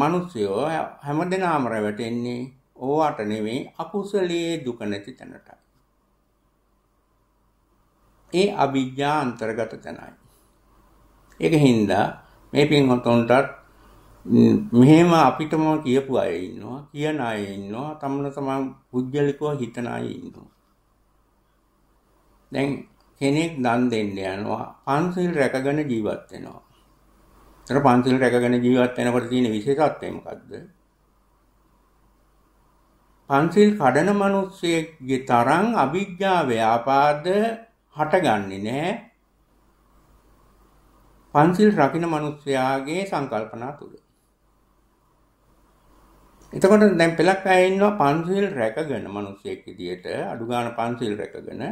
මිනිස්සුયો හැමදෙනාම රැවටෙන්නේ ඕවට නෙමෙයි අකුසලයේ දුක නැති තැනටයි. ඒ අවිජ්ජා අන්තර්ගත තැනයි. ඒක හින්දා මේ පින්වතුන්ටත් මෙහෙම අපිටම කියපු අය ඉන්නවා කියන අය ඉන්නවා තමන තමන් පුජ්‍යලිකව හිතන අය ඉන්නවා දැන් කෙනෙක් දන් දෙන්න යනවා පන්සිල් රැකගෙන ජීවත් වෙනවා ඒතර පන්සිල් රැකගෙන ජීවත් වෙනකොට තියෙන විශේෂත්වය මොකද්ද? පන්සිල් කඩන මිනිස්සෙක්ගේ තරම් අවිජ්ජා ව්‍යාපාද හටගන්නේ නැහැ. පන්සිල් රකින්න මිනිස්යාගේ සංකල්පනා තුල. එතකොට දැන් පෙලක් අය ඉන්නවා පන්සිල් රැකගෙන මිනිස්සෙක් විදියට අඩුගාන පන්සිල් රැකගෙන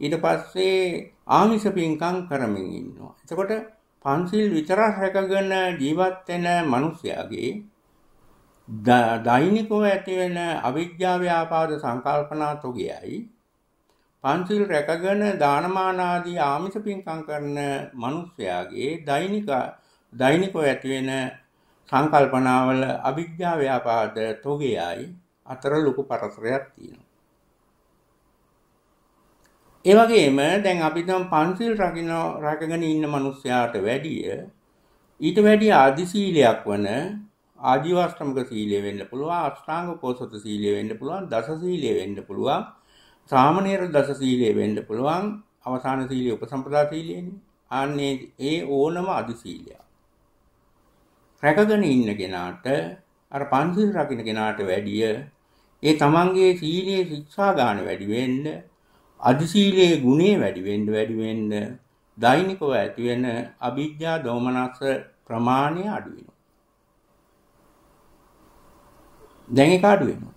ඊට පස්සේ ආමිෂ පින්කම් කරමින් ඉන්නවා. එතකොට පන්සිල් විතරක් රැකගෙන ජීවත් වෙන මිනිසයාගේ දෛනිකව ඇතිවෙන අවිද්‍යා ව්‍යාපාද සංකල්පනා තුගයයි පන්සිල් රැකගෙන දානමාන ආදී ආමිෂ පින්කම් කරන මිනිසයාගේ දෛනික දෛනිකව ඇතිවෙන සංකල්පනාවල අවිද්‍යා ව්‍යාපාද තුගයයි අතර ලොකු පරතරයක් තියෙනවා ඒ වගේම දැන් අපි නම් පන්සිල් රකින්න රකගෙන ඉන්න මිනිස්සයාට වැඩිය ඊට වැඩිය ආදි සීලයක් වන ආදිවාස්තමක සීලය වෙන්න පුළුවන් අෂ්ටාංග පොසත සීලය වෙන්න පුළුවන් දස සීලය වෙන්න පුළුවන් සාමනීර දස සීලය වෙන්න පුළුවන් අවසාන සීලය උපසම්පදා සීලයනේ අනේ ඒ ඕනම අදි සීලයක් රැකගෙන ඉන්න කෙනාට අර පන්සිල් රකින්න කෙනාට වැඩිය ඒ තමන්ගේ සීලයේ ශික්ෂා ගන්න වැඩි වෙන්නේ අධිශීලයේ ගුණේ වැඩි වෙන්න වැඩි වෙන්න දෛනිකව ඇති වෙන අවිජ්ජා දෝමනස ප්‍රමාණය අඩු වෙනවා. දැන් ඒක අඩු වෙනවා.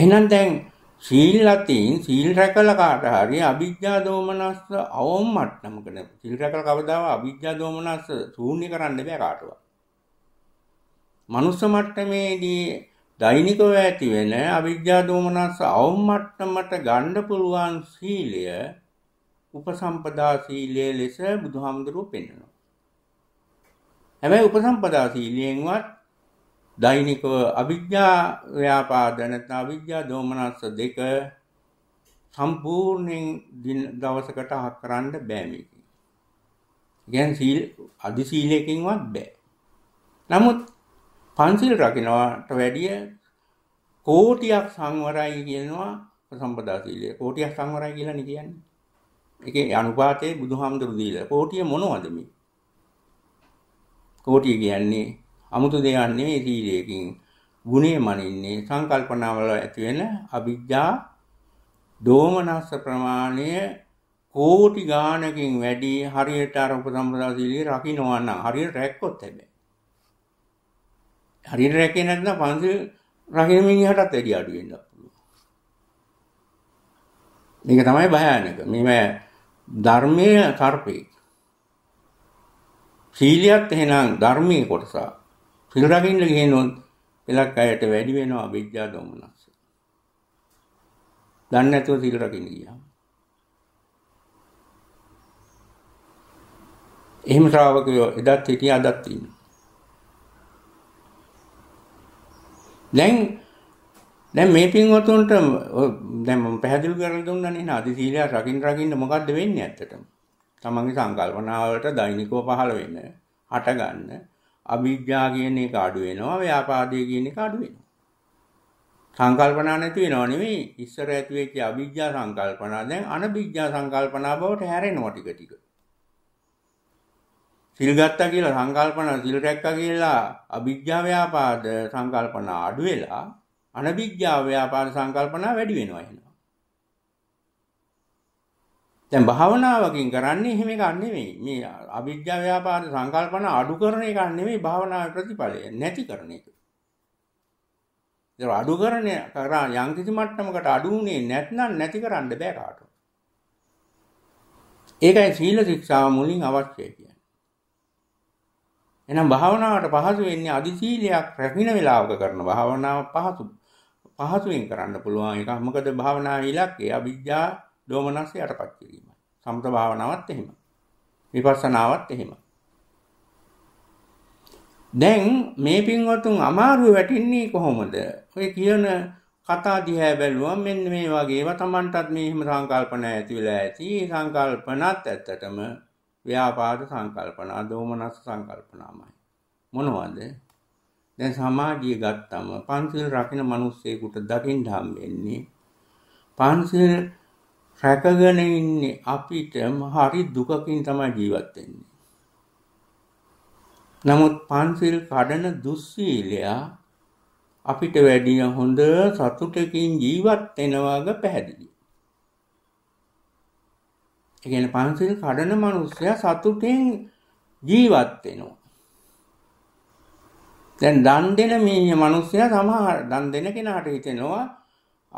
එහෙනම් දැන් සීලතින් සීල් රැකලා කාට හරි අවිජ්ජා දෝමනස අවම මට්ටමකට සීල් රැකලා කවදාවත් අවිජ්ජා දෝමනස ශූන්‍ය කරන්න බෑ කාටවත්. මනුස්ස මට්ටමේදී දෛනිකව ඇති වෙන අවිද්‍යා දෝමනස්ස අවම මට්ටමට ගන්න පුළුවන් සීලය උපසම්පදා සීලය ලෙස බුදුහාමුදුරුවෝ පෙන්වනවා. හැබැයි උපසම්පදා සීලයෙන්වත් දෛනිකව අවිද්‍යා ව්‍යාපාද නැත්නම් අවිද්‍යා දෝමනස්ස දෙක සම්පූර්ණයෙන් දවසකට අහක් කරන්න බෑ මේක. කියන්නේ සීල් අදි සීලයකින්වත් බෑ. නමුත් පන්සිල් රකිනවාට වැඩිය කෝටියක් සංවරයි කියනවා සම්පදා සීලය. කෝටියක් සංවරයි කියලා නේ කියන්නේ. ඒකේ අනුපාතයේ බුදුහාමුදුරු දීලා. කෝටිය මොනවද මේ? කෝටිය කියන්නේ 아무තු දෙයක් නෙවෙයි සීලයෙන්. ගුණේ මනින්නේ සංකල්පනාවල ඇති වෙන අවිජ්ජා දෝමනස්ස ප්‍රමාණය කෝටි ගාණකින් වැඩි හරියට අර උපසම්පදා සීලය රකින්නවා නම් හරියට රැක්කොත් හැබැයි හරියට රැකේ නැත්නම් පන්සිල් රකින්න මිනිහටත් වැඩි අඩු වෙන්න පුළුවන්. මේක තමයි භයානක. මේ ධර්මයේ කර්පේ. සීලියත් එහෙනම් ධර්මයේ කොටස. සීල් රකින්න ගිහිනොත් එලක් අයට වැඩි වෙනවා විද්‍යා දොමනස්. දන්නේ නැතුව සීල් රකින්න ගියාම. එහෙම ශ්‍රාවකයෝ එදත් හිටියා අදත් ඉන්නවා. දැන් දැන් මේ පින්වතුන්ට දැන් මම පැහැදිලි කරලා දුන්නනේ නාදි සීලය රකින් රකින්න මොකද්ද වෙන්නේ ඇත්තටම? තමන්ගේ සංකල්පනාවලට දෛනිකව පහළ වෙන, හට ගන්න, අවිද්‍යාව කියන එක අඩු වෙනවා, ව්‍යාපාදය කියන එක අඩු වෙනවා. සංකල්පනා නැති වෙනව නෙවෙයි, ඉස්සර ඇති වෙච්ච අවිද්‍යා සංකල්පනා දැන් අනවිද්‍යා සංකල්පනා බවට හැරෙනවා ටික ටික. සිල් ගත්තා කියලා සංකල්පන සිල් රැක්කා කියලා අවිජ්ජා ව්‍යාපාද සංකල්පන අඩු වෙලා අනවිජ්ජා ව්‍යාපාද සංකල්පන වැඩි වෙනවා එහෙනම්. දැන් භාවනාවකින් කරන්නේ එහෙම එකක් නෙමෙයි. මේ අවිජ්ජා ව්‍යාපාද සංකල්පන අඩු කරන එකක් නෙමෙයි භාවනාවේ ප්‍රතිඵලය නැති කරන එක. ඒක අඩු කරන කරා යම් කිසි මට්ටමකට අඩු වුණේ නැත්නම් නැති කරන්න බෑ කාටවත්. ඒකයි සීල ශික්ෂාව මුලින් අවශ්‍යයි. එහෙනම් භාවනාවට පහසු වෙන්නේ අදිශීලයක් රැකින වෙලාවක කරන භාවනාව පහසු පහසුවෙන් කරන්න පුළුවන් එකක්. මොකද භාවනාවේ ඉලක්කය අවිද්‍යා දෝමනස්ය යටපත් කිරීමයි. සමත භාවනාවත් එහෙම. විපස්සනාවත් එහෙම. දැන් මේ පින්වතුන් අමාරුව වැටින්නේ කොහොමද? ඔය කියන කතා දිහා බැලුවම මෙන්න මේ වගේ ඒවා Tamanටත් මේ හිම සංකල්පන ඇති වෙලා ඇති. සංකල්පනත් ඇත්තටම ව්‍යාපාද සංකල්පනා දෝමනස් සංකල්පනාමයි. මොනවද? දැන් සමාජය ගත්තම පන්සිල් රකින මිනිස්සෙකුට දකින්න හම් වෙන්නේ පන්සිල් රැකගෙන ඉන්නේ අපිට හරි දුකකින් තමයි ජීවත් වෙන්නේ. නමුත් පන්සිල් කඩන දුස්සීලයා අපිට වැඩිය හොඳ සතුටකින් ජීවත් වෙනවාග පැහැදිලි. එකන පන්සිල් කඩන මනුස්සය සතුටෙන් ජීවත් වෙනවා. දැන් දන් දෙන මේ මනුස්සය සමහර දන් දෙන කෙනාට හිතෙනවා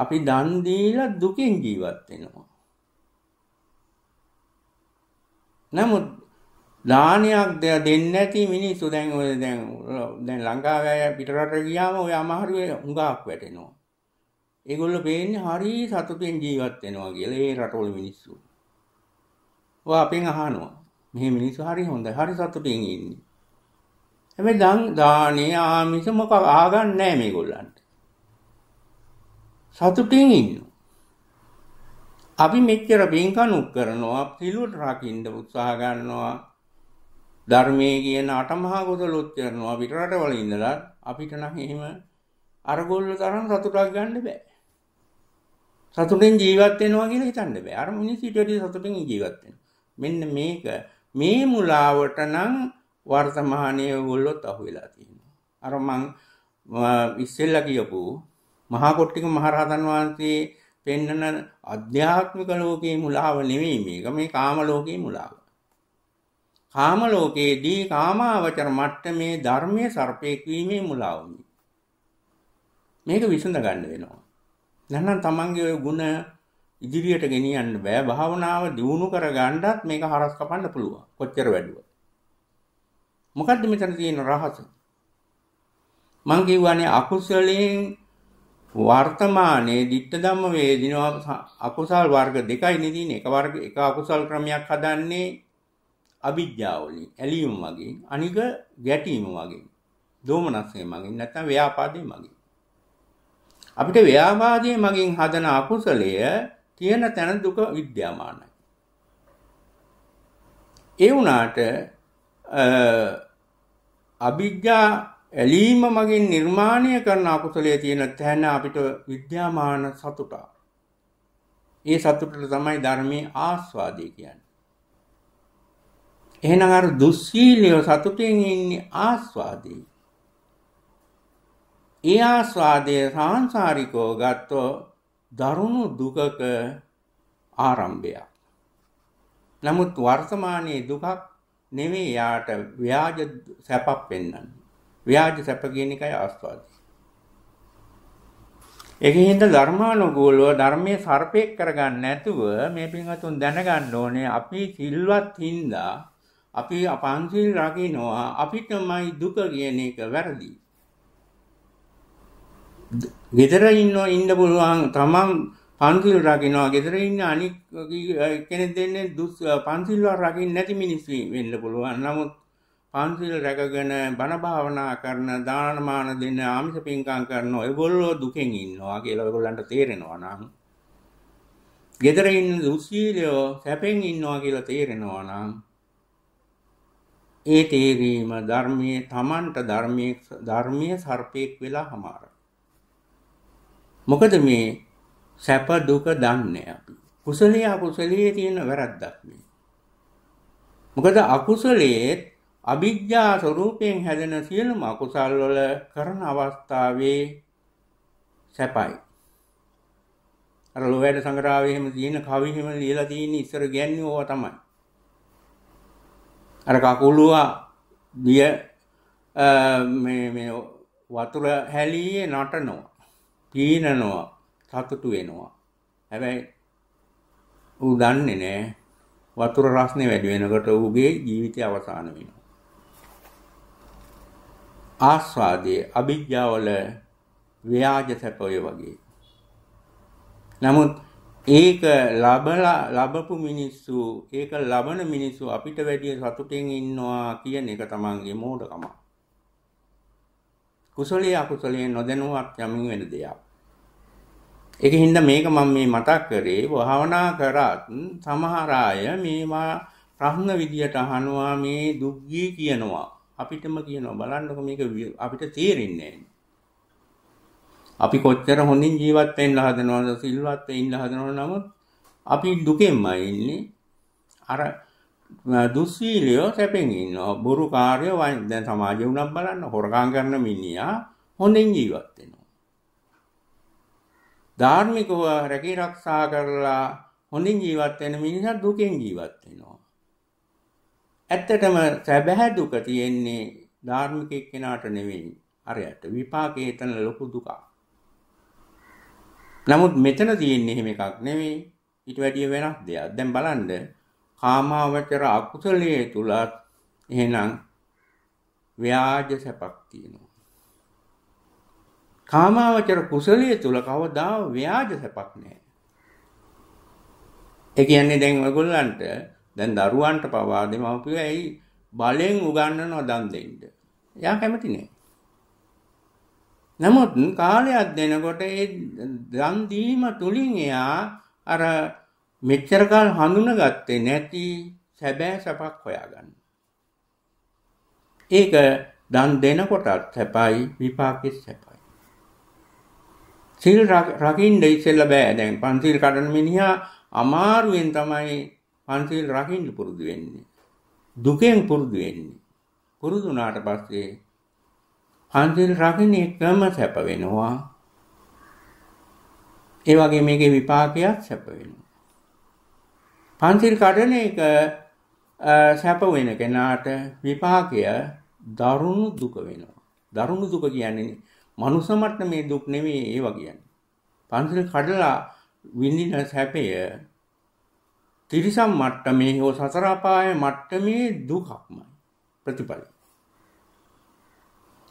අපි දන් දීලා දුකෙන් ජීවත් වෙනවා. නමුත් දානයක් දෙන්නේ නැති මිනිස්සු දැන් ඔය දැන් දැන් ලංකාවේ අය පිටරට ගියාම ඔය අමාරුවේ හුඟක් වැටෙනවා. ඒගොල්ලෝ පේන්නේ හරි සතුටින් ජීවත් වෙනවා කියලා ඒ රටවල මිනිස්සු. ඔය අපෙන් අහනවා. මේ මිනිස්සු හරි හොඳයි. හරි සතුටින් ඉන්නේ. හැබැයි දැන් දානේ ආමිෂ මොකක් අහගන්නේ නැහැ මේගොල්ලන්ට. සතුටින් ඉන්නවා. අපි මෙච්චර බින්කණුක් කරනවා, පිළිවෙත් රකින්න උත්සාහ ගන්නවා. ධර්මයේ කියන අටමහා ගොතලොත් කරනවා පිටරටවල ඉඳලා අපිට නම් එහෙම අරගොල්ල තරම් සතුටක් ගන්න බෑ. සතුටෙන් ජීවත් වෙනවා කියලා හිතන්න බෑ. අර මිනිස්සු ඊට වැඩිය සතුටින් ජීවත් වෙනවා. මෙන්න මේක මේ මුලාවට නම් වර්තමානය ගොල්ලොත් අහු වෙලා තියෙනවා. අර මං ඉස්සෙල්ල කියපු මහාකොට්ටික මහරහතන් වහන්සේ පෙන්නන අධ්‍යාත්මික ලෝකයේ මුලාව නෙවෙයි මේක මේ කාම ලෝකයේ මුලාව. කාම ලෝකයේදී කාමාවචර මට්ටමේ ධර්මයේ සර්පේක් වීමේ මුලාව මේක විසඳ ගන්න වෙනවා. නැත්නම් තමන්ගේ ওই ಗುಣ ඉදිරියට ගෙනියන්න බෑ භාවනාව දියුණු කර ගන්නත් මේක හරස් කපන්න පුළුවන් කොච්චර වැඩුව මොකද්ද මෙතන තියෙන රහස මං කියවනේ අකුසලයෙන් වර්තමානයේ ditta ධම්ම වේදිනවා අකුසල් වර්ග දෙකයි නෙදීන එක වර්ග එක අකුසල් ක්‍රමයක් හදන්නේ අවිද්‍යාවලින් ඇලීම වගේ අනික ගැටීම වගේ දෝමනස්සේ මගින් නැත්නම් ව්‍යාපාදේ මගින් අපිට ව්‍යාපාදයේ මගින් හදන අකුසලය තියෙන තැන දුක විද්‍යාමානයි. ඒ වුණාට අභිජ්ජා ඇලීම මගින් නිර්මාණය කරන අකුසලයේ තියෙන තැන අපිට විද්‍යාමාන සතුට. ඒ සතුටට තමයි ධර්මයේ ආස්වාදය කියන්නේ. එහෙනම් අර දුස්සීලිය සතුටින් ඉන්නේ ආස්වාදේ. ඒ ආස්වාදය සාංශාරිකව ගත්තොත් දරුණු දුකක ආරම්භයක්. නමුත් වර්තමානයේ දුකක් නෙමෙයි යාට ව්‍යාජ සැපක් පෙන්වන්නේ. ව්‍යාජ සැප කියන එකයි ආස්වාදය. ඒකෙන්ද ධර්මානුකූලව ධර්මයේ සර්පේක් කරගන්න නැතුව මේ පින්වතුන් දැනගන්න ඕනේ අපි සිල්වත් හින්දා අපි පංචිල් රකින්නවා අපිටමයි දුක කියන එක වැරදි. ගෙදර ඉන්න ඉන්න පුළුවන් තමන් පන්සිල් රකිනවා ගෙදර ඉන්න අනික් කෙනෙක් දෙන්නේ දුස් පන්සිල්වත් රකින්න නැති මිනිස්සු වෙන්න පුළුවන්. නමුත් පන්සිල් රැකගෙන බණ භාවනා කරන දානමාන දෙන ආමිෂ පින්කම් කරන ඔයගොල්ලෝ දුකෙන් ඉන්නවා කියලා ඔයගොල්ලන්ට තේරෙනවා නම් ගෙදර ඉන්න දුස්සීලයෝ සැපෙන් ඉන්නවා කියලා තේරෙනවා නම් ඒ තේරීම ධර්මයේ Tamanට ධර්මයේ ධර්මීය සර්පෙක් වෙලා හමාරයි. මොකද මේ සැප දුක දන්නේ අපි. කුසලයේ අකුසලයේ තියෙන වැරද්දක් මේ. මොකද අකුසලයේ අවිද්‍යා ස්වરૂපයෙන් හැදෙන සියලුම අකුසල් වල කරන අවස්ථාවේ සැපයි. අර ලෝවැඩ සංග්‍රහයේ එහෙම තියෙන කවි එහෙම ලියලා තියෙන ඉස්සර ගැන්නේ ඕවා තමයි. අර කකුලුව දිය මේ මේ වතුර හැලියේ නටනවා. පීනනවා සතුටු වෙනවා හැබැයි ඌ දන්නේ නෑ වතුර රස්නේ වැඩි වෙනකොට ඌගේ ජීවිතය අවසන් වෙනවා. ආස්වාදයේ අභිජ්ජාවල ව්‍යාජ සැපය වගේ. නමුත් ඒක ලබලා ලබපු මිනිස්සු ඒක ලබන මිනිස්සු අපිට වැඩිය සතුටින් ඉන්නවා කියන එක තමන්ගේ මෝඩකමක්. කුසලයේ අකුසලයේ නොදැනුවත් යමින් වෙන දෙයක්. ඒක හින්දා මේක මම මේ මතක් කරේ භාවනා කරත් සමහර අය මේවා ප්‍රශ්න විදියට අහනවා මේ දුක්ගී කියනවා. අපිටම කියනවා බලන්නකො මේක අපිට තේරෙන්නේ අපි කොච්චර හොඳින් ජීවත් වෙන්න හදනවද සිල්වත් වෙන්න හදනවද නමුත් අපි දුකෙන්මයි ඉන්නේ අර දුස්සීලියෝ සැපෙන් ඉන්නවා. බොරු කාර්ය දැන් සමාජය උනත් බලන්න හොරකම් කරන මිනිහා හොඳින් ජීවත් වෙනවා. ධාර්මිකව රැකී ආරක්ෂා කරලා හොඳින් ජීවත් වෙන මිනිහා දුකෙන් ජීවත් වෙනවා. ඇත්තටම සැබෑ දුක තියෙන්නේ ධාර්මික කෙනාට නෙවෙයි. අරයට විපාකේ එතන ලොකු දුකක්. නමුත් මෙතන තියෙන්නේ එහෙම එකක් නෙවෙයි. ඊට වැඩිය වෙනස් දෙයක්. දැන් බලන්න කාමාවචර අකුසලයේ තුලත් එහෙනම් ව්‍යාජ සැපක් තියෙනවා. කාමාවචර කුසලයේ තුල කවදා ව්‍යාජ සැපක් නැහැ. ඒ කියන්නේ දැන් ඔයගොල්ලන්ට දැන් දරුවන්ට පවා දෙමව්පියෝ ඇයි බලෙන් උගන්වනවා දන් දෙන්න. එයා කැමති නෑ. නමුත් කාලයක් දෙනකොට ඒ දන් දීම තුලින් එයා අර මෙච්චරකල් හඳුනගත්තේ නැති සැබෑ සැපක් හොයාගන්න. ඒක දන් දෙනකොටත් සැපයි විපාකෙත් සැපයි. සිල් රකින්න ඉස්සෙල්ල බෑ දැන් පන්සිල් කඩන මිනිහා අමාරුවෙන් තමයි පන්සිල් රකින්න පුරුදු වෙන්නේ. දුකෙන් පුරුදු වෙන්නේ. පුරුදු වුණාට පස්සේ පන්සිල් රකින්න එකම සැප වෙනවා. ඒ වගේ මේකේ විපාකයක් සැප වෙනවා. පන්සිල් කඩන එක සැප වෙන කෙනාට විපාකය දරුණු දුක වෙනවා. දරුණු දුක කියන්නේ මනුස්ස මට්ටමේ දුක් නෙමෙයි ඒවා කියන්නේ. පන්සිල් කඩලා විඳින සැපය තිරිසන් මට්ටමේ හෝ සතර අපාය මට්ටමේ දුකක්මයි ප්‍රතිඵලයි.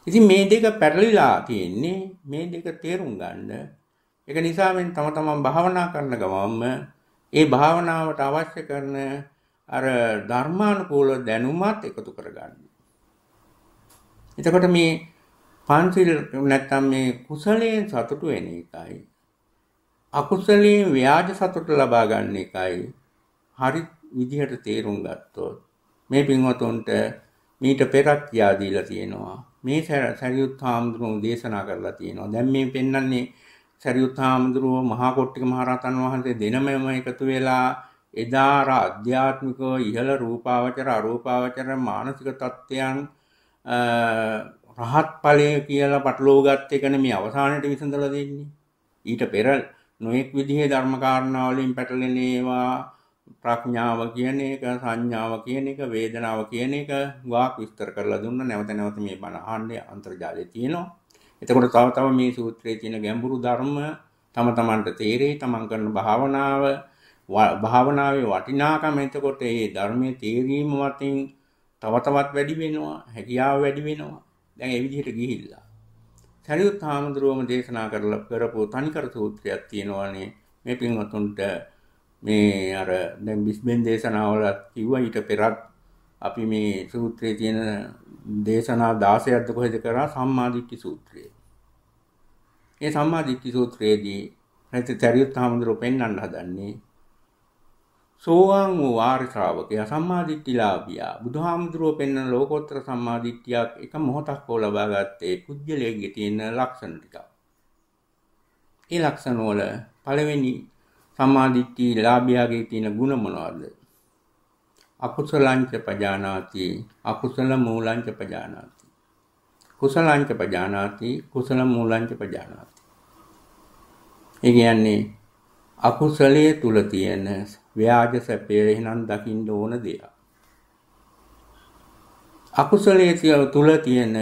ඉතින් මේ දෙක පැටලිලා තියෙන්නේ මේ දෙක තේරුම් ගන්න. ඒක නිසා මම තම තමන් භාවනා කරන ගමන්ම ඒ භාවනාවට අවශ්‍ය කරන අර ධර්මානුකූල දැනුමත් එකතු කරගන්න. එතකොට මේ පන්සිල් නැත්තම් මේ කුසලයෙන් සතුටු වෙන එකයි අකුසලයෙන් ව්‍යාජ සතුට ලබා ගන්න එකයි හරි විදිහට තේරුම් ගත්තොත් මේ පින්වතුන්ට මීට පෙරත් කියා දීලා තියෙනවා මේ සරියුත් හාමුදුරුවෝ දේශනා කරලා තියෙනවා දැන් මේ පෙන්වන්නේ සැරියුත් හාමුදුරුවෝ මහා කොට්ටික මහරහතන් වහන්සේ දිනමම එකතු වෙලා එදා ආධ්‍යාත්මික ඉහළ රූපාවචර අරූපාවචර මානසික තත්ත්වයන් රහත් ඵලය කියලා පටලෝ ගත් එකනේ මේ අවසානයේ විසඳලා දෙන්නේ. ඊට පෙර නොඑක් විදිහේ ධර්ම කාරණා වලින් පැටලෙන ඒවා ප්‍රඥාව කියන එක සංඥාව කියන එක වේදනාව කියන එක වාක් විස්තර කරලා දුන්න නැවත නැවත මේ බණ අහන්නේ අන්තර්ජාලයේ තියෙනවා එතකොට තව තව මේ සූත්‍රයේ තියෙන ගැඹුරු ධර්ම තම තමන්ට තේරෙයි තමන් කරන භාවනාව භාවනාවේ වටිනාකම එතකොට ඒ ධර්මයේ තේරීම වතින් තව තවත් වැඩි වෙනවා හැකියාව වැඩි වෙනවා දැන් ඒ විදිහට ගිහිල්ලා සරියුත් හාමුදුරුවම දේශනා කරලා කරපු තනිකර සූත්‍රයක් තියෙනවානේ මේ පින්වතුන්ට මේ අර දැන් බිස්බෙන් දේශනාවල කිව්වා ඊට පෙරත් අපි මේ සූත්‍රයේ තියෙන දේශනා 16ක්ද කොහෙද කරා සම්මාදිට්ඨි සූත්‍රයේ. ඒ සම්මාදිට්ඨි සූත්‍රයේදී ප්‍රතිතරියුත් හාමුදුරුව පෙන්වන්න හදන්නේ සෝවාන් වූ ආර්ය ශ්‍රාවකයා සම්මාදිට්ඨිලාභියා බුදුහාමුදුරුව පෙන්වන ලෝකෝත්තර සම්මාදිට්ඨියක් එක මොහොතක් හෝ ලබා ගත්තේ කුජ්ජලයේ තියෙන ලක්ෂණ ටික. ඒ ලක්ෂණ වල පළවෙනි සම්මාදිට්ඨිලාභියාගේ තියෙන ಗುಣ මොනවද? අකුසලංච පජානාති අකුසල මූලංච පජානාති කුසලංච පජානාති කුසල මූලංච පජානාති ඒ කියන්නේ අකුසලයේ තුල තියෙන ව්‍යාජ සැපය එහෙනම් දකින්න ඕන දෙයක් අකුසලයේ තුල තියෙන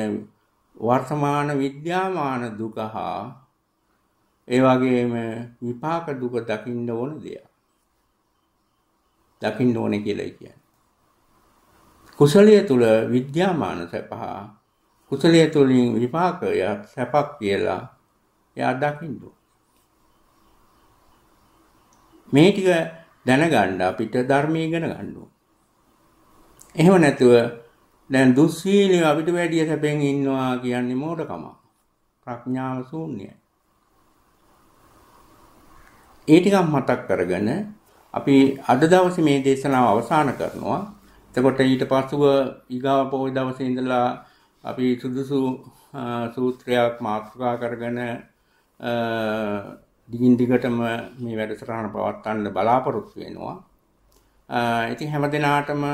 වර්තමාන විද්‍යාමාන දුක හා ඒ වගේම විපාක දුක දකින්න ඕන දෙයක් දකින්න ඕනේ කියලා කියන්නේ කුසලය තුල විද්‍යාමාන සැපහ කුසලය තුලින් විපාකය සැපක් කියලා එයා දකින්න මේ ටික දැනගන්න අපිට ධර්මය ඉගෙන ගන්න එහෙම නැතුව දැන් දුස්සීලිය අපිට වැඩිය සැපෙන් ඉන්නවා කියන්නේ මෝඩකම ප්‍රඥාව ශූන්‍යයි ඒ ටිකක් මතක් කරගෙන අපි අද දවසේ මේ දේශනාව අවසන් කරනවා එතකොට ඊට පසුව ඊගාව පොයි දවසේ ඉඳලා අපි සුදුසු සූත්‍රයක් මාතෘකා කරගෙන දිගින් දිගටම මේ වැඩසටහන පවත්වන්න බලාපොරොත්තු වෙනවා. ඉතින් හැම දිනාටම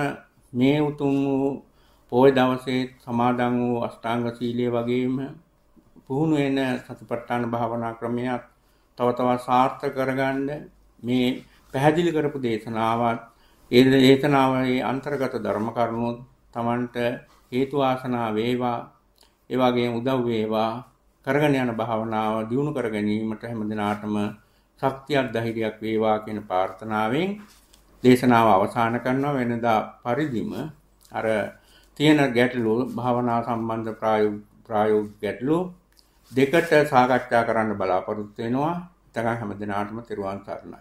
මේ උතුම් වූ පොයි දවසේ සමාදන් වූ අෂ්ටාංග සීලය වගේම පුහුණු වෙන සතිපට්ඨාන භාවනා ක්‍රමයක් තව තවත් සාර්ථක කරගන්න මේ පැහැදිලි කරපු දේශනාවත් ඒ ඒතනාවේ අන්තර්ගත ධර්ම කරුණු තමන්ට හේතු ආසනා වේවා ඒ වගේම උදව් වේවා කරගෙන යන භාවනාව දියුණු කර ගැනීමට හැමදිනාටම ශක්තියක් ධෛර්යයක් වේවා කියන ප්‍රාර්ථනාවෙන් දේශනාව අවසන් කරනවා වෙනදා පරිදිම අර තියෙන ගැටලු භාවනා සම්බන්ධ ප්‍රායෝගික ගැටලු දෙකට සාකච්ඡා කරන්න බලාපොරොත්තු වෙනවා. ඊට හැමදිනාටම තෙරුවන් සරණයි.